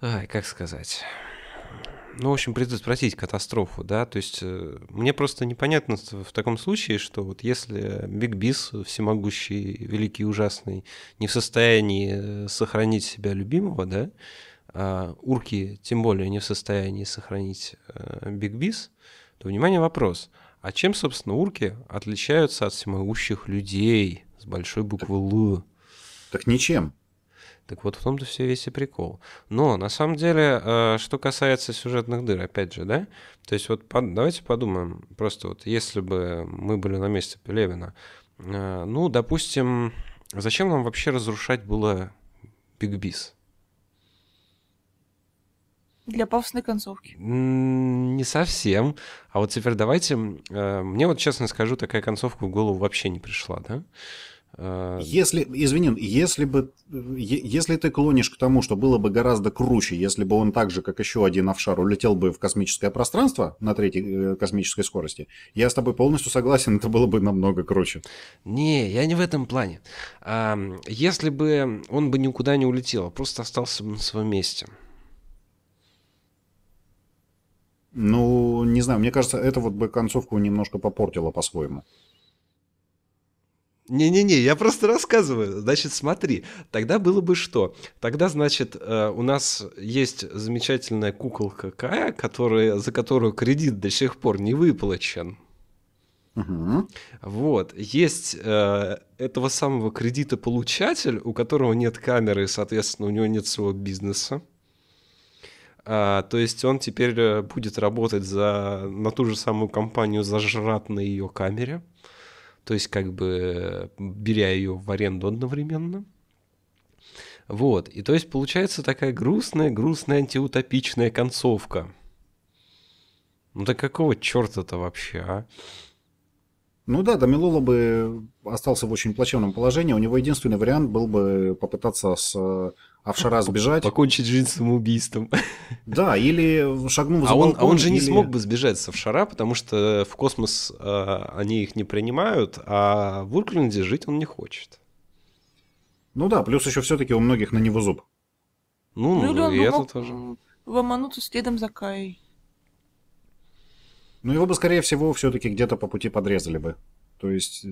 Ай, как сказать... Ну, в общем, предотвратить катастрофу, да, то есть э, мне просто непонятно в таком случае, что вот если Биг Бис, всемогущий, великий ужасный, не в состоянии э, сохранить себя любимого, да, а урки тем более не в состоянии сохранить Биг Бис, то, внимание, вопрос. А чем, собственно, урки отличаются от всемогущих людей с большой буквы Л? Так ничем. Так вот в том-то все весь и прикол. Но на самом деле, э, что касается сюжетных дыр, опять же, да, то есть вот давайте подумаем, просто вот если бы мы были на месте Пелевина, э, ну, допустим, зачем нам вообще разрушать было Биг Бис? Для пафосной концовки. Не совсем. А вот теперь давайте... Э, мне вот, честно скажу, такая концовка в голову вообще не пришла, да? Э, если, извини, если бы, если ты клонишь к тому, что было бы гораздо круче, если бы он так же, как еще один офшар, улетел бы в космическое пространство на третьей э, космической скорости, я с тобой полностью согласен, это было бы намного круче. Не, я не в этом плане. Если бы он бы никуда не улетел, а просто остался бы на своем месте – Ну, не знаю, мне кажется, это вот бы концовку немножко попортило по-своему. Не-не-не, я просто рассказываю. Значит, смотри, тогда было бы что? Тогда, значит, э, у нас есть замечательная куколка Кая, которая, за которую кредит до сих пор не выплачен. Угу. Вот, есть э, этого самого кредита получатель, у которого нет камеры, соответственно, у него нет своего бизнеса. А, то есть он теперь э, будет работать за, на ту же самую компанию, зажрат на ее камере. То есть как бы э, беря ее в аренду одновременно. Вот. И то есть получается такая грустная, грустная антиутопичная концовка. Ну да какого черта-то вообще, а? Ну да, Дамилола бы остался в очень плачевном положении. У него единственный вариант был бы попытаться с э, Авшара сбежать. Покончить жизнь самоубийством. Да, или шагнув за а Он, а он же или... не смог бы сбежать с Авшара, потому что в космос э, они их не принимают, а в Уркленде жить он не хочет. Ну да, плюс еще все-таки у многих на него зуб. Ну, ну, ну да, и это тоже. Ломануться следом за Кай. Но ну, его бы, скорее всего, все-таки где-то по пути подрезали бы. То есть...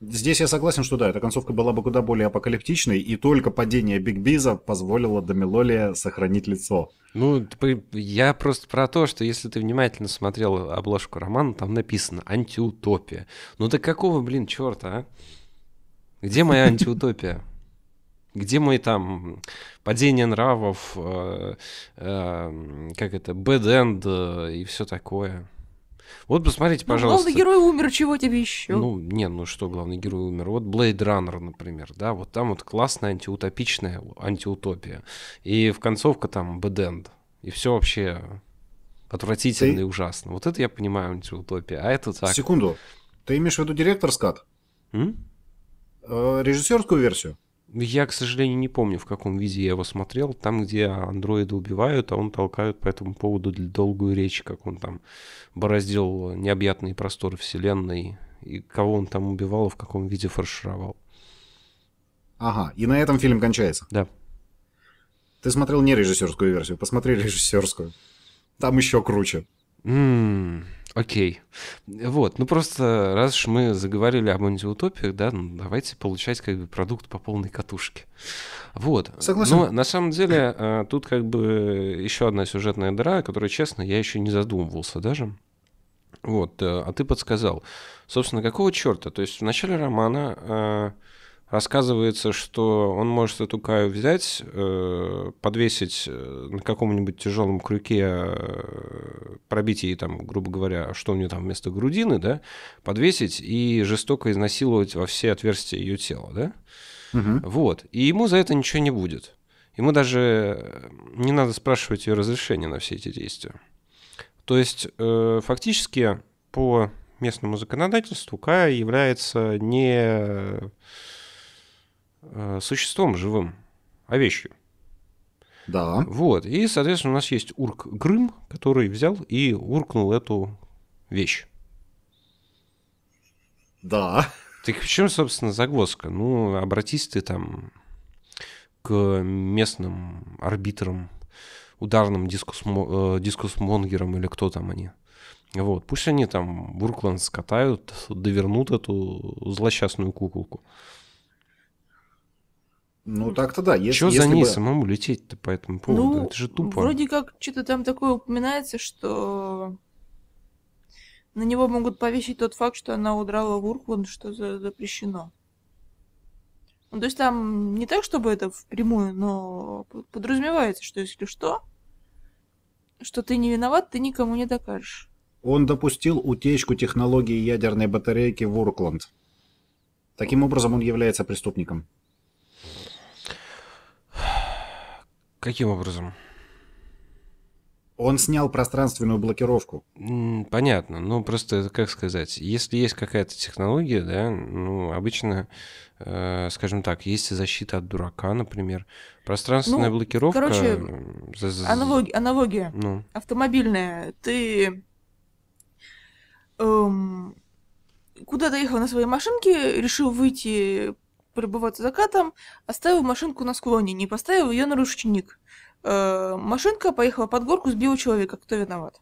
Здесь я согласен, что да, эта концовка была бы куда более апокалиптичной, и только падение Биг Биза позволило Дамилоле сохранить лицо. Ну, я просто про то, что если ты внимательно смотрел обложку романа, там написано «Антиутопия». Ну так какого, блин, черта, а? Где моя антиутопия? Где мой там падение нравов, э, э, как это, бэд-энд и все такое? Вот посмотрите, ну, пожалуйста. Главный герой умер, чего тебе еще? Ну, не, ну что, главный герой умер. Вот Blade Runner, например, да, вот там вот классная антиутопичная антиутопия. И в концовка там бэденд. И все вообще отвратительно Ты... и ужасно. Вот это я понимаю антиутопия, а это так. Секунду. Ты имеешь в виду директор скат? М? Э, Режиссерскую версию? Я, к сожалению, не помню, в каком виде я его смотрел. Там, где андроида убивают, а он толкает по этому поводу для долгую речь, как он там бороздил необъятные просторы вселенной, и кого он там убивал, и в каком виде фаршировал. Ага, и на этом фильм кончается? Да. Ты смотрел не режиссерскую версию, посмотри режиссерскую. Там еще круче. м м Окей. Вот, ну просто раз уж мы заговорили об антиутопиях, да, ну давайте получать как бы продукт по полной катушке. Вот. Согласен. Но на самом деле э, тут как бы еще одна сюжетная дыра, о честно, я еще не задумывался даже. Вот, э, а ты подсказал. Собственно, какого черта? То есть в начале романа э, рассказывается, что он может эту каю взять, э, подвесить э, на каком-нибудь тяжелом крюке, э, пробить ей там, грубо говоря, что у нее там вместо грудины, да, подвесить и жестоко изнасиловать во все отверстия ее тела, да? Угу. Вот. И ему за это ничего не будет. Ему даже не надо спрашивать ее разрешения на все эти действия. То есть фактически по местному законодательству Кая является не Э, существом живым, а вещью. Да. Вот. И, соответственно, у нас есть урк Грым, который взял и уркнул эту вещь. Да. Так в чем, собственно, загвоздка? Ну, обратись ты там к местным арбитрам, ударным дискусмо, э, дискусмонгерам или кто там они. Вот, пусть они там Буркланд скатают, довернут эту злосчастную куколку. Ну, так-то да. Если, Чё если за ней бы... самому лететь-то по этому ну, поводу? Ну, Это же тупо. Вроде как что-то там такое упоминается, что на него могут повесить тот факт, что она удрала в Урхланд, что за запрещено. Ну, то есть там не так, чтобы это впрямую, но подразумевается, что если что, что ты не виноват, ты никому не докажешь. Он допустил утечку технологии ядерной батарейки в Уркланд. Таким образом, он является преступником. Каким образом? Он снял пространственную блокировку. Понятно. Ну, просто, как сказать, если есть какая-то технология, да, ну, обычно, э, скажем так, есть защита от дурака, например. Пространственная ну, блокировка... Короче, э, аналог, аналогия. Ну. Автомобильная. Ты эм, куда ехал на своей машинке, решил выйти пробываться закатом, оставил машинку на склоне, не поставил ее на ручник. Э, машинка поехала под горку, сбила человека. Кто виноват?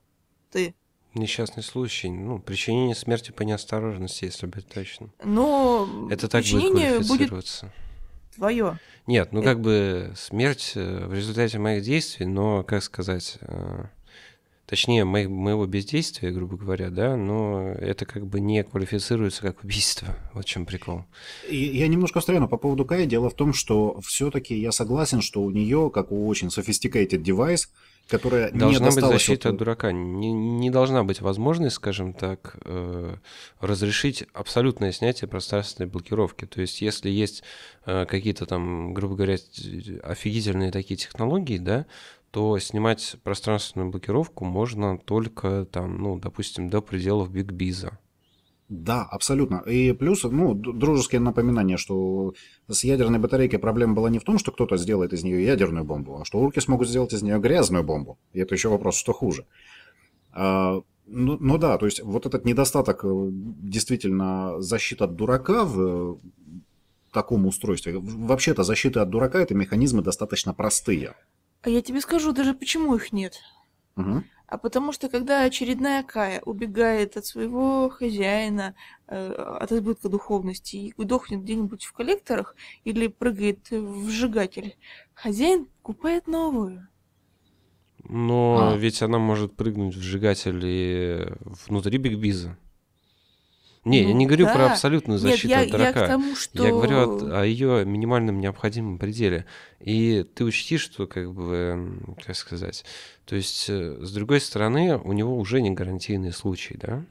Ты. Несчастный случай, ну, причинение смерти по неосторожности, если быть точным. Но это так причинение будет квалифицироваться. Будет твое. Нет, ну это... как бы смерть э, в результате моих действий, но, как сказать, э, точнее, мы, моего бездействия, грубо говоря, да, но это как бы не квалифицируется как убийство. Вот в чем прикол. И, я немножко встряну по поводу Кая. Дело в том, что все-таки я согласен, что у нее, как у очень sophisticated девайс, которая должна не быть защита от... Э, дурака. Не, не должна быть возможность, скажем так, э, разрешить абсолютное снятие пространственной блокировки. То есть, если есть э, какие-то там, грубо говоря, офигительные такие технологии, да, то снимать пространственную блокировку можно только там, ну, допустим, до пределов Биг Биза. Да, абсолютно. И плюс, ну, дружеские напоминания, что с ядерной батарейкой проблема была не в том, что кто-то сделает из нее ядерную бомбу, а что урки смогут сделать из нее грязную бомбу. И это еще вопрос, что хуже. А, ну, ну да, то есть вот этот недостаток э, действительно защиты от дурака в э, таком устройстве. Вообще-то защита от дурака это механизмы достаточно простые. А я тебе скажу даже, почему их нет. Угу а потому что когда очередная Кая убегает от своего хозяина, э, от избытка духовности, и удохнет где-нибудь в коллекторах или прыгает в сжигатель, хозяин купает новую. Но а. ведь она может прыгнуть в сжигатель и внутри Бигбиза. Не, ну, я не говорю да. про абсолютную защиту Нет, я, от рака. Я, тому, что... я говорю о, о ее минимальном необходимом пределе. И ты учти, что как бы, как сказать, то есть э, с другой стороны у него уже не гарантийный случай, да?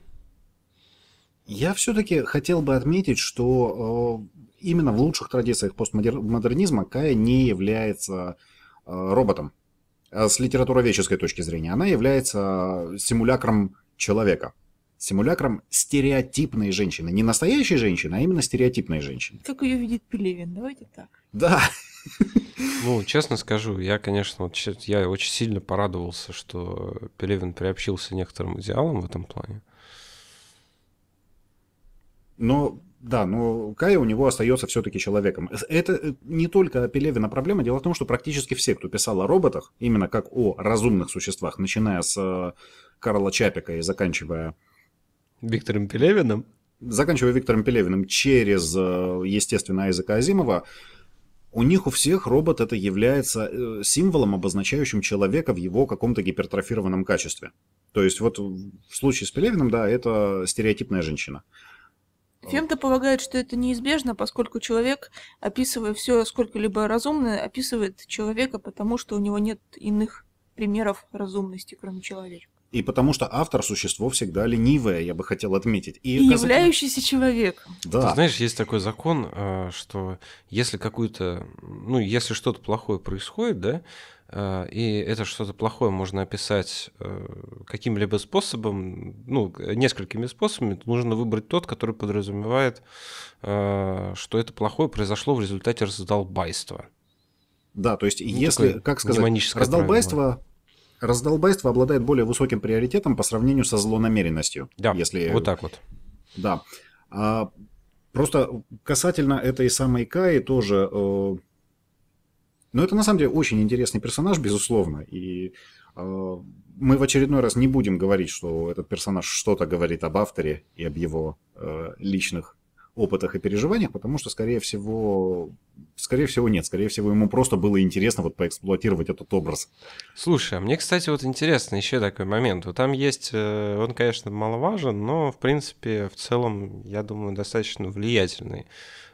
Я все-таки хотел бы отметить, что э, именно в лучших традициях постмодернизма Кая не является э, роботом а с литературоведческой точки зрения. Она является симулякром человека симулякром стереотипной женщины. Не настоящей женщины, а именно стереотипной женщины. Как ее видит Пелевин, давайте так. Да. Ну, честно скажу, я, конечно, вот, я очень сильно порадовался, что Пелевин приобщился некоторым идеалам в этом плане. Но да, но Кай у него остается все-таки человеком. Это э, не только Пелевина проблема. Дело в том, что практически все, кто писал о роботах, именно как о разумных существах, начиная с э, Карла Чапика и заканчивая Виктором Пелевиным. Заканчивая Виктором Пелевиным через, э, естественно, Айзека Азимова, у них у всех робот это является э, символом, обозначающим человека в его каком-то гипертрофированном качестве. То есть вот в случае с Пелевиным, да, это стереотипная женщина. Фемта полагает, что это неизбежно, поскольку человек, описывая все сколько-либо разумное, описывает человека, потому что у него нет иных примеров разумности, кроме человека. И потому что автор – существо всегда ленивое, я бы хотел отметить. И, и казаки... являющийся человек. Да. Ты знаешь, есть такой закон, э, что если какую-то, ну, если что-то плохое происходит, да, э, и это что-то плохое можно описать э, каким-либо способом, ну, несколькими способами, нужно выбрать тот, который подразумевает, что это плохое произошло в результате раздолбайства. Да, то есть ну, если, как сказать, раздолбайство правило раздолбайство обладает более высоким приоритетом по сравнению со злонамеренностью. Да, если... вот так вот. Да. А, просто касательно этой самой Каи тоже... Э, ну, это на самом деле очень интересный персонаж, безусловно. И э, мы в очередной раз не будем говорить, что этот персонаж что-то говорит об авторе и об его э, личных опытах и переживаниях, потому что, скорее всего, скорее всего, нет. Скорее всего, ему просто было интересно вот поэксплуатировать этот образ. Слушай, а мне, кстати, вот интересно еще такой момент. Вот там есть, э, он, конечно, маловажен, но, в принципе, в целом, я думаю, достаточно влиятельный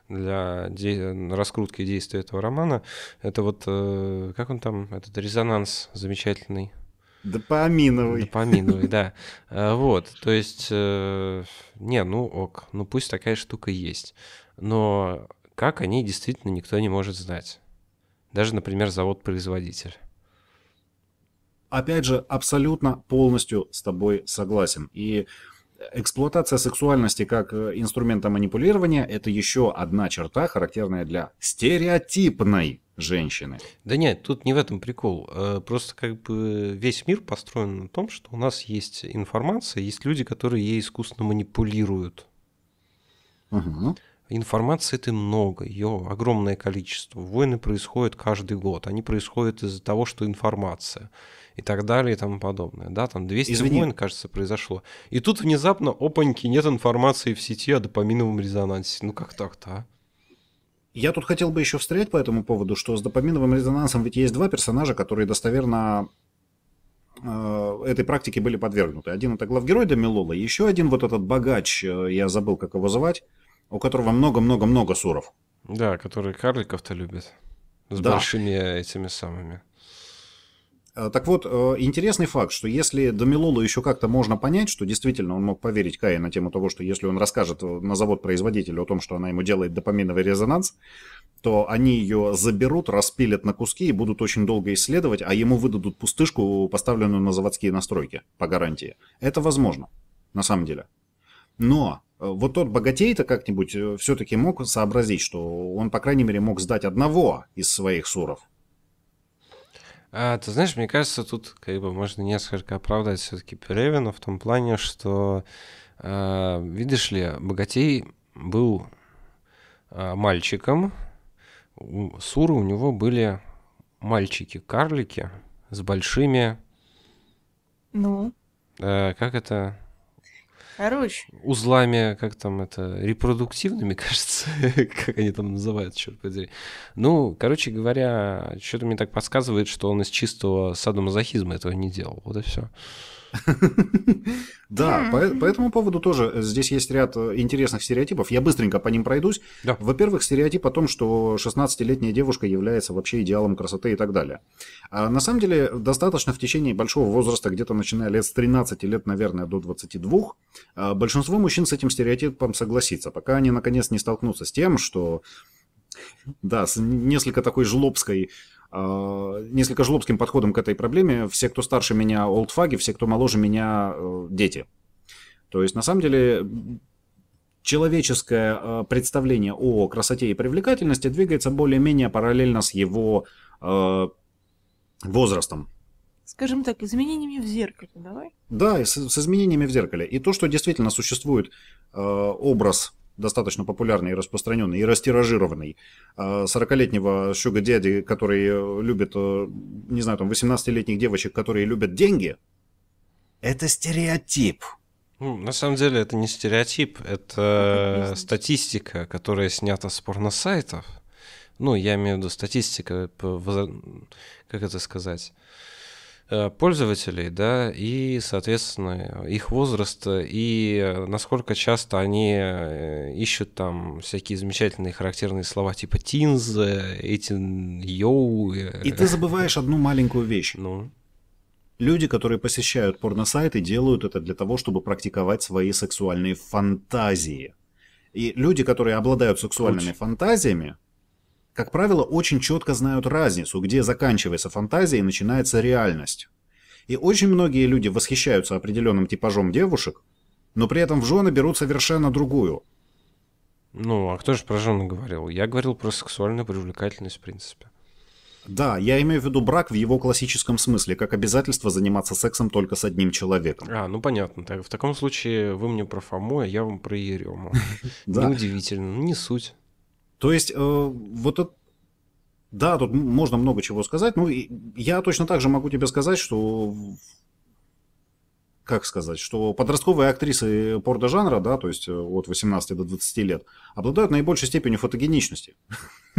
для де- раскрутки действия этого романа. Это вот, э, как он там, этот резонанс замечательный – Допаминовый. Допаминовый, да. Э, вот, то есть, э, не, ну ок, ну пусть такая штука есть. Но как они действительно никто не может знать. Даже, например, завод-производитель. Опять же, абсолютно полностью с тобой согласен. И Эксплуатация сексуальности как э, инструмента манипулирования – это еще одна черта, характерная для стереотипной женщины. Да нет, тут не в этом прикол. Э, просто как бы весь мир построен на том, что у нас есть информация, есть люди, которые ей искусственно манипулируют. Угу. Информации ты много, ее огромное количество. Войны происходят каждый год. Они происходят из-за того, что информация и так далее и тому подобное. Да, там 200 Извини. войн, кажется, произошло. И тут внезапно, опаньки, нет информации в сети о допаминовом резонансе. Ну как так-то, а? Я тут хотел бы еще встрять по этому поводу, что с допаминовым резонансом ведь есть два персонажа, которые достоверно э, этой практике были подвергнуты. Один это главгерой Дамилола, еще один вот этот богач, э, я забыл, как его звать, у которого много-много-много суров. Да, который карликов-то любит. С да. большими этими самыми. Э, так вот, э, интересный факт, что если Дамилолу еще как-то можно понять, что действительно он мог поверить Кае на тему того, что если он расскажет э, на завод-производителю о том, что она ему делает допаминовый резонанс, то они ее заберут, распилят на куски и будут очень долго исследовать, а ему выдадут пустышку, поставленную на заводские настройки, по гарантии. Это возможно, на самом деле. Но вот тот богатей-то как-нибудь все-таки мог сообразить, что он, по крайней мере, мог сдать одного из своих суров – а, ты знаешь, мне кажется, тут как бы можно несколько оправдать все-таки Пелевина в том плане, что, э, видишь ли, богатей был э, мальчиком, у Сура у него были мальчики-карлики с большими... Ну? Э, как это? Короче. Узлами, как там это, репродуктивными, кажется, как они там называют, черт подери. Ну, короче говоря, что-то мне так подсказывает, что он из чистого садомазохизма этого не делал. Вот и все. Да, по этому поводу тоже э, здесь есть ряд э, интересных стереотипов. Я быстренько по ним пройдусь. Во-первых, стереотип о том, что 16-летняя девушка является вообще идеалом красоты и так далее. А на самом деле, достаточно в течение большого возраста, где-то начиная лет с 13 лет, наверное, до 22, а, большинство мужчин с этим стереотипом согласится, пока они, наконец, не столкнутся с тем, что да, с несколько такой жлобской а, несколько жлобским подходом к этой проблеме. Все, кто старше меня, олдфаги, все, кто моложе меня, э, дети. То есть, на самом деле, человеческое э, представление о красоте и привлекательности двигается более-менее параллельно с его э, возрастом. Скажем так, изменениями в зеркале, давай? Да, с, с изменениями в зеркале. И то, что действительно существует образ достаточно популярный, и распространенный и растиражированный 40-летнего а, шуга-дяди, который э, любит, э, не знаю, там 18-летних девочек, которые любят деньги, это стереотип. Ну, на самом деле это не стереотип, это ну, статистика, которая снята с порносайтов. Ну, я имею в виду статистика, как это сказать, Э, пользователей, да, и, соответственно, их возраст э, и э, насколько часто они ищут там всякие замечательные характерные слова типа «тинз», «этин», «йоу». И ты забываешь одну маленькую вещь. Ну? Люди, которые посещают порносайты, делают это для того, чтобы практиковать свои сексуальные фантазии. И люди, которые обладают сексуальными Луч. фантазиями, как правило, очень четко знают разницу, где заканчивается фантазия и начинается реальность. И очень многие люди восхищаются определенным типажом девушек, но при этом в жены берут совершенно другую. Ну, а кто же про жены говорил? Я говорил про сексуальную привлекательность, в принципе. Да, я имею в виду брак в его классическом смысле, как обязательство заниматься сексом только с одним человеком. А, ну понятно. Так, в таком случае вы мне про Фому, а я вам про Ерему. Неудивительно, ну не суть. То есть э, вот это да, тут можно много чего сказать. Ну, я точно так же могу тебе сказать, что как сказать, что подростковые актрисы порно-жанра, да, то есть э, от 18 до 20 лет, обладают наибольшей степенью фотогеничности.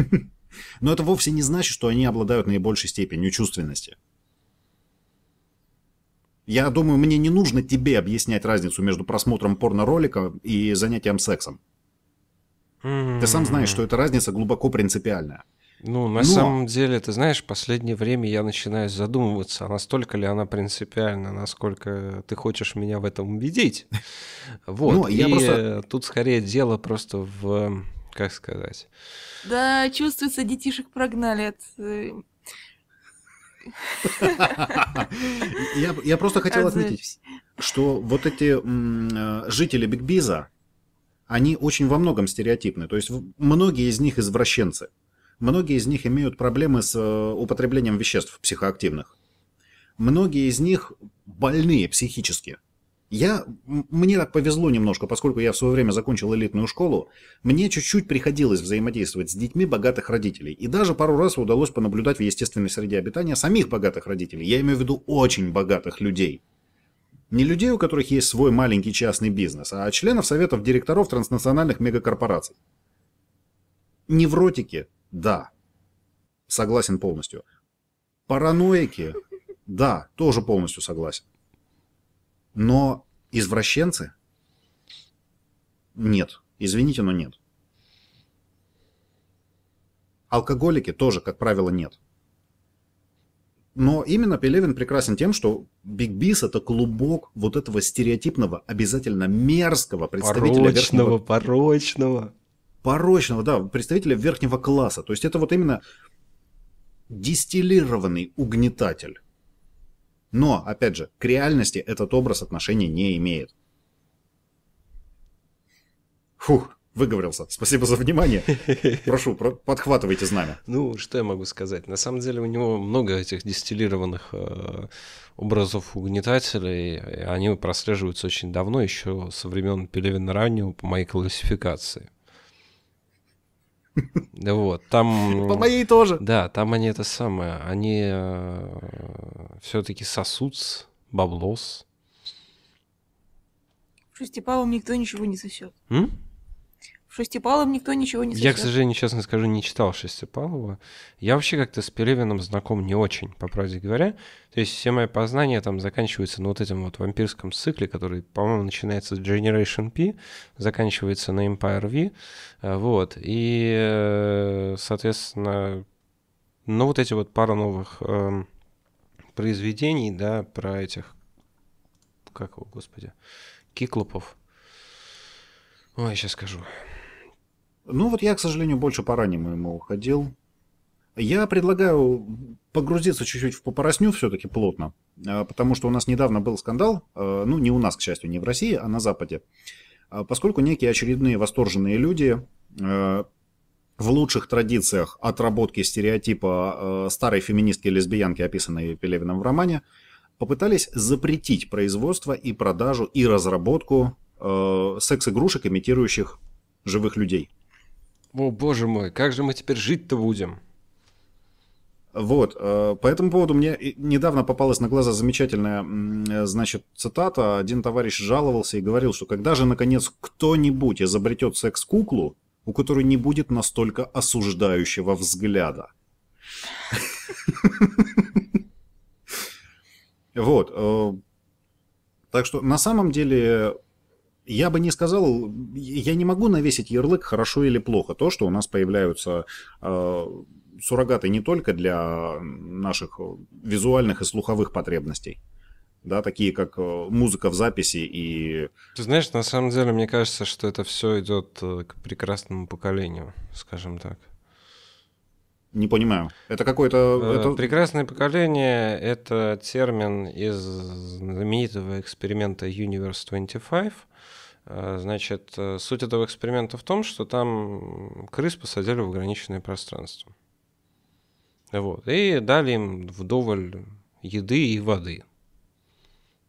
Но это вовсе не значит, что они обладают наибольшей степенью чувственности. Я думаю, мне не нужно тебе объяснять разницу между просмотром порно-ролика и занятием сексом. Ты сам знаешь, что эта разница глубоко принципиальная. Ну, на Но... самом деле, ты знаешь, в последнее время я начинаю задумываться, а настолько ли она принципиальна, насколько ты хочешь меня в этом убедить. Вот. Ну, я просто... тут скорее дело просто в... Как сказать? Да, чувствуется, детишек прогнали от... Э, я просто хотел отметить, что вот эти э, жители Бигбиза, они очень во многом стереотипны. То есть многие из них извращенцы. Многие из них имеют проблемы с э, употреблением веществ психоактивных. Многие из них больные психически. Я, мне так повезло немножко, поскольку я в свое время закончил элитную школу, мне чуть-чуть приходилось взаимодействовать с детьми богатых родителей. И даже пару раз удалось понаблюдать в естественной среде обитания самих богатых родителей. Я имею в виду очень богатых людей – не людей, у которых есть свой маленький частный бизнес, а членов советов директоров транснациональных мегакорпораций. Невротики – да. Согласен полностью. Параноики – да, тоже полностью согласен. Но извращенцы? Нет. Извините, но нет. Алкоголики тоже, как правило, нет. Но именно Пелевин прекрасен тем, что Биг Бис это клубок вот этого стереотипного, обязательно мерзкого представителя порочного, верхнего... порочного. Порочного, да, представителя верхнего класса. То есть это вот именно дистиллированный угнетатель. Но, опять же, к реальности этот образ отношения не имеет. Фух, Выговорился. Спасибо за внимание. Прошу, подхватывайте знамя. Ну, что я могу сказать? На самом деле у него много этих дистиллированных э, образов угнетателей, они прослеживаются очень давно, еще со времен Пелевина раннего по моей классификации. Да Вот, там... По моей тоже. Да, там они это самое, они э, все-таки сосут баблос. Прости, по никто ничего не сосет. Шестипалов никто ничего не сочет. Я, к сожалению, честно скажу, не читал Шестипалова. Я вообще как-то с Пелевиным знаком не очень, по правде говоря. То есть все мои познания там заканчиваются на вот этом вот вампирском цикле, который, по-моему, начинается с Generation P, заканчивается на Empire V. Э, вот. И, э, соответственно, ну вот эти вот пара новых э, произведений, да, про этих, как его, господи, киклопов. Ой, сейчас скажу. Ну вот я, к сожалению, больше по раннему ему уходил. Я предлагаю погрузиться чуть-чуть в попоросню все-таки плотно, а, потому что у нас недавно был скандал, а, ну не у нас, к счастью, не в России, а на Западе, а, поскольку некие очередные восторженные люди в лучших традициях отработки стереотипа старой феминистки-лесбиянки, описанной Пелевиным в романе, попытались запретить производство и продажу и разработку секс-игрушек, имитирующих живых людей. О, боже мой, как же мы теперь жить-то будем? Вот, э, по этому поводу мне недавно попалась на глаза замечательная, э, значит, цитата. Один товарищ жаловался и говорил, что когда же, наконец, кто-нибудь изобретет секс-куклу, у которой не будет настолько осуждающего взгляда. Вот. Э, так что на самом деле я бы не сказал, я не могу навесить ярлык хорошо или плохо. То, что у нас появляются э, суррогаты не только для наших визуальных и слуховых потребностей, да, такие как э, музыка в записи и... Ты знаешь, на самом деле, мне кажется, что это все идет э, к прекрасному поколению, скажем так. Не понимаю. Это какое-то... Э, это... Прекрасное поколение — это термин из знаменитого эксперимента Universe 25, Э, значит, э, суть этого эксперимента в том, что там крыс посадили в ограниченное пространство. Вот. И дали им вдоволь еды и воды.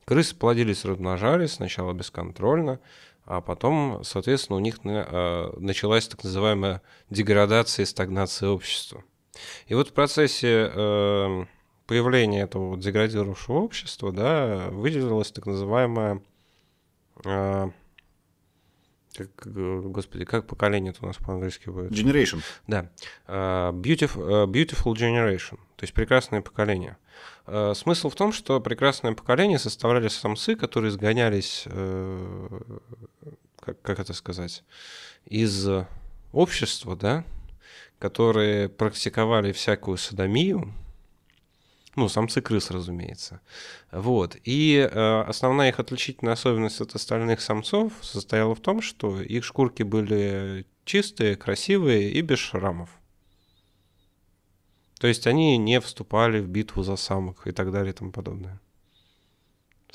Крысы плодились, размножались, сначала бесконтрольно, а потом, соответственно, у них э, началась так называемая деградация и стагнация общества. И вот в процессе появления этого деградирующего общества да, выделилась так называемая как, господи, как поколение это у нас по-английски будет? Generation. Да. А, beautiful, а, beautiful generation, то есть прекрасное поколение. А, смысл в том, что прекрасное поколение составляли самцы, которые сгонялись, э, как, как это сказать, из общества, да, которые практиковали всякую садомию, ну, самцы крыс, разумеется. Вот. И э, основная их отличительная особенность от остальных самцов состояла в том, что их шкурки были чистые, красивые и без шрамов. То есть они не вступали в битву за самок и так далее и тому подобное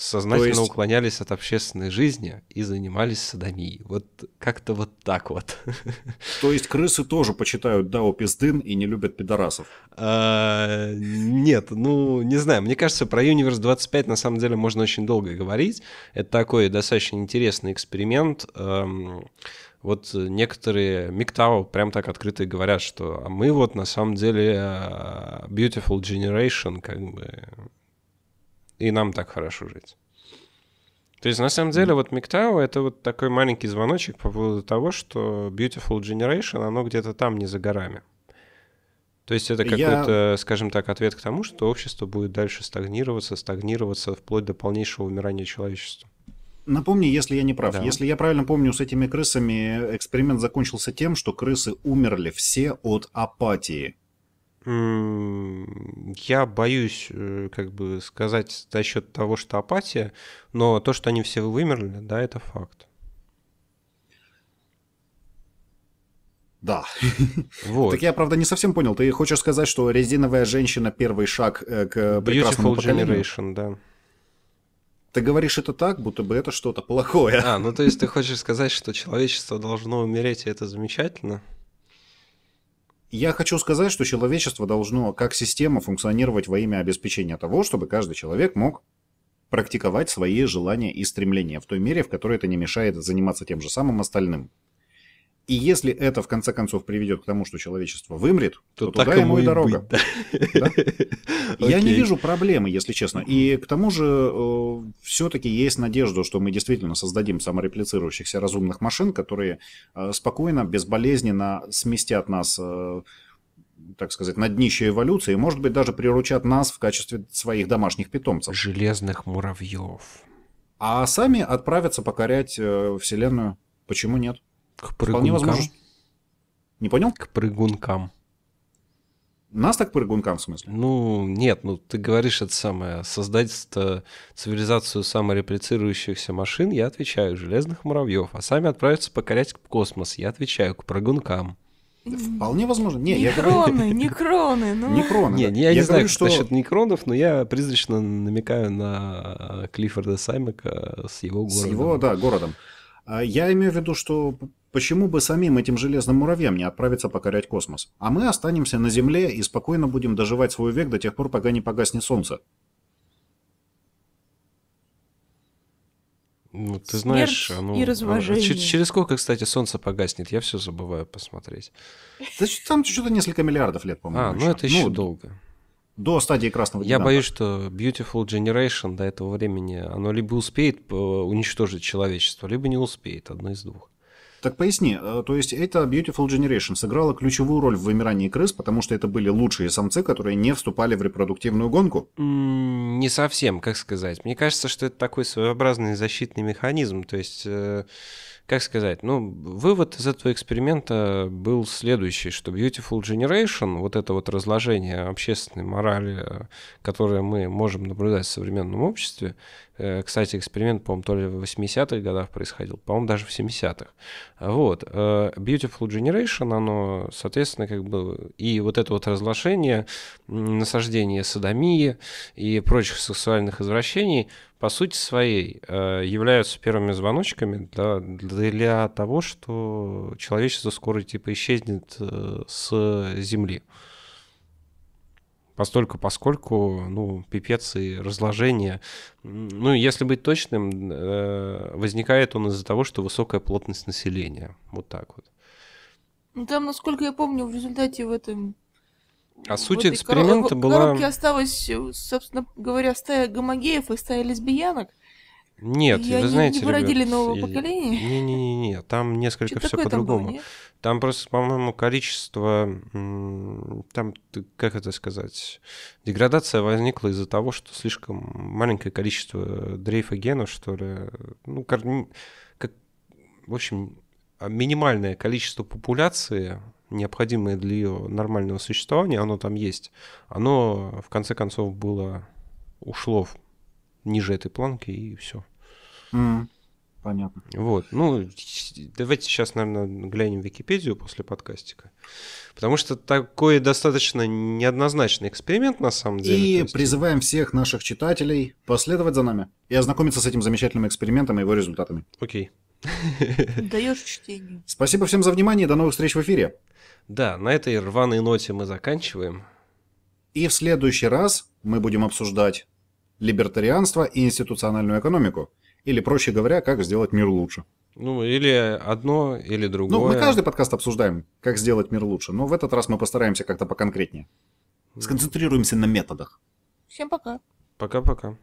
сознательно есть... уклонялись от общественной жизни и занимались садомией. Вот как-то вот так вот. То есть крысы тоже почитают Дао Пиздын и не любят пидорасов? А, нет, ну, не знаю. Мне кажется, про Universe 25 на самом деле можно очень долго говорить. Это такой достаточно интересный эксперимент. Эм, вот некоторые Миктау прям так открыто говорят, что «А мы вот на самом деле э, Beautiful Generation, как бы и нам так хорошо жить. То есть, на самом деле, вот Миктау — это вот такой маленький звоночек по поводу того, что Beautiful Generation, оно где-то там, не за горами. То есть это какой-то, Я... скажем так, ответ к тому, что общество будет дальше стагнироваться, стагнироваться вплоть до полнейшего умирания человечества. Напомни, если я не прав. Да. Если я правильно помню, с этими крысами эксперимент закончился тем, что крысы умерли все от апатии я боюсь, э, как бы сказать за счет того, что апатия, но то, что они все вымерли, да, это факт. Да. Вот. Так я, правда, не совсем понял. Ты хочешь сказать, что резиновая женщина первый шаг э, к прекрасному Beautiful поколению? Generation, да. Ты говоришь это так, будто бы это что-то плохое. А, ну то есть ты хочешь сказать, что человечество должно умереть, и это замечательно? Я хочу сказать, что человечество должно как система функционировать во имя обеспечения того, чтобы каждый человек мог практиковать свои желания и стремления в той мере, в которой это не мешает заниматься тем же самым остальным. И если это в конце концов приведет к тому, что человечество вымрет, то, то туда ему и дорога. Быть, да? Да? Я не вижу проблемы, если честно. И к тому же э, все-таки есть надежда, что мы действительно создадим самореплицирующихся разумных машин, которые э, спокойно, безболезненно сместят нас. Э, так сказать, на днище эволюции, и, может быть, даже приручат нас в качестве своих домашних питомцев. Железных муравьев. А сами отправятся покорять э, Вселенную. Почему нет? К прыгункам? Вполне возможно. Не понял? К прыгункам. Нас так прыгункам, в смысле? Ну, нет, ну ты говоришь это самое, создать цивилизацию самореплицирующихся машин, я отвечаю, железных муравьев, а сами отправятся покорять космос, я отвечаю, к прыгункам. Вполне возможно. Не, некроны, я... некроны. Ну... Некроны. Не, да. я, я не говорю, знаю, что насчет некронов, но я призрачно намекаю на э, Клиффорда Саймека с его городом. С его, да, городом. А, я имею в виду, что Почему бы самим этим железным муравьям не отправиться покорять космос? А мы останемся на Земле и спокойно будем доживать свой век до тех пор, пока не погаснет солнце. Ну, ты Смерть знаешь, оно... и а, разложение. Через, через сколько, кстати, солнце погаснет? Я все забываю посмотреть. Да там что-то несколько миллиардов лет, по-моему. А, еще. ну это еще ну, долго. До стадии красного гиганта. Я боюсь, что Beautiful Generation до этого времени, оно либо успеет э, уничтожить человечество, либо не успеет, одно из двух. Так поясни, э, то есть это Beautiful Generation сыграла ключевую роль в вымирании крыс, потому что это были лучшие самцы, которые не вступали в репродуктивную гонку? не совсем, как сказать. Мне кажется, что это такой своеобразный защитный механизм, то есть э, как сказать, ну, вывод из этого эксперимента был следующий, что Beautiful Generation, вот это вот разложение общественной морали, э, которое мы можем наблюдать в современном обществе, Э, кстати, эксперимент, по-моему, то ли в 80-х годах происходил, по-моему, даже в 70-х. Вот. Э, Beautiful Generation, оно, соответственно, как бы... И вот это вот разглашение, насаждение садомии и прочих сексуальных извращений, по сути своей, э, являются первыми звоночками для, для того, что человечество скоро типа исчезнет с Земли. Постольку, поскольку, ну, пипец и разложение. Ну, если быть точным, э, возникает он из-за того, что высокая плотность населения. Вот так вот. Ну, там, насколько я помню, в результате в этом... А суть эксперимента коро- была... В коробке осталось, собственно говоря, стая гомогеев и стая лесбиянок. Нет, и вы они знаете, не породили нового я... поколения? Не-не-не, не, там несколько все по-другому. Там просто, по-моему, количество, там, как это сказать, деградация возникла из-за того, что слишком маленькое количество дрейфа генов, что ли, ну, как, как в общем, а минимальное количество популяции, необходимое для ее нормального существования, оно там есть, оно, в конце концов, было ушло ниже этой планки, и все. Mm. Понятно. Вот. Ну, давайте сейчас, наверное, глянем Википедию после подкастика. Потому что такой достаточно неоднозначный эксперимент на самом деле. И есть... призываем всех наших читателей последовать за нами и ознакомиться с этим замечательным экспериментом и его результатами. Окей. Даешь чтение. Спасибо всем за внимание. До новых встреч в эфире. Да, на этой рваной ноте мы заканчиваем. И в следующий раз мы будем обсуждать либертарианство и институциональную экономику – или, проще говоря, как сделать мир лучше. Ну, или одно, или другое. Ну, мы каждый подкаст обсуждаем, как сделать мир лучше, но в этот раз мы постараемся как-то поконкретнее. Сконцентрируемся на методах. Всем пока. Пока-пока.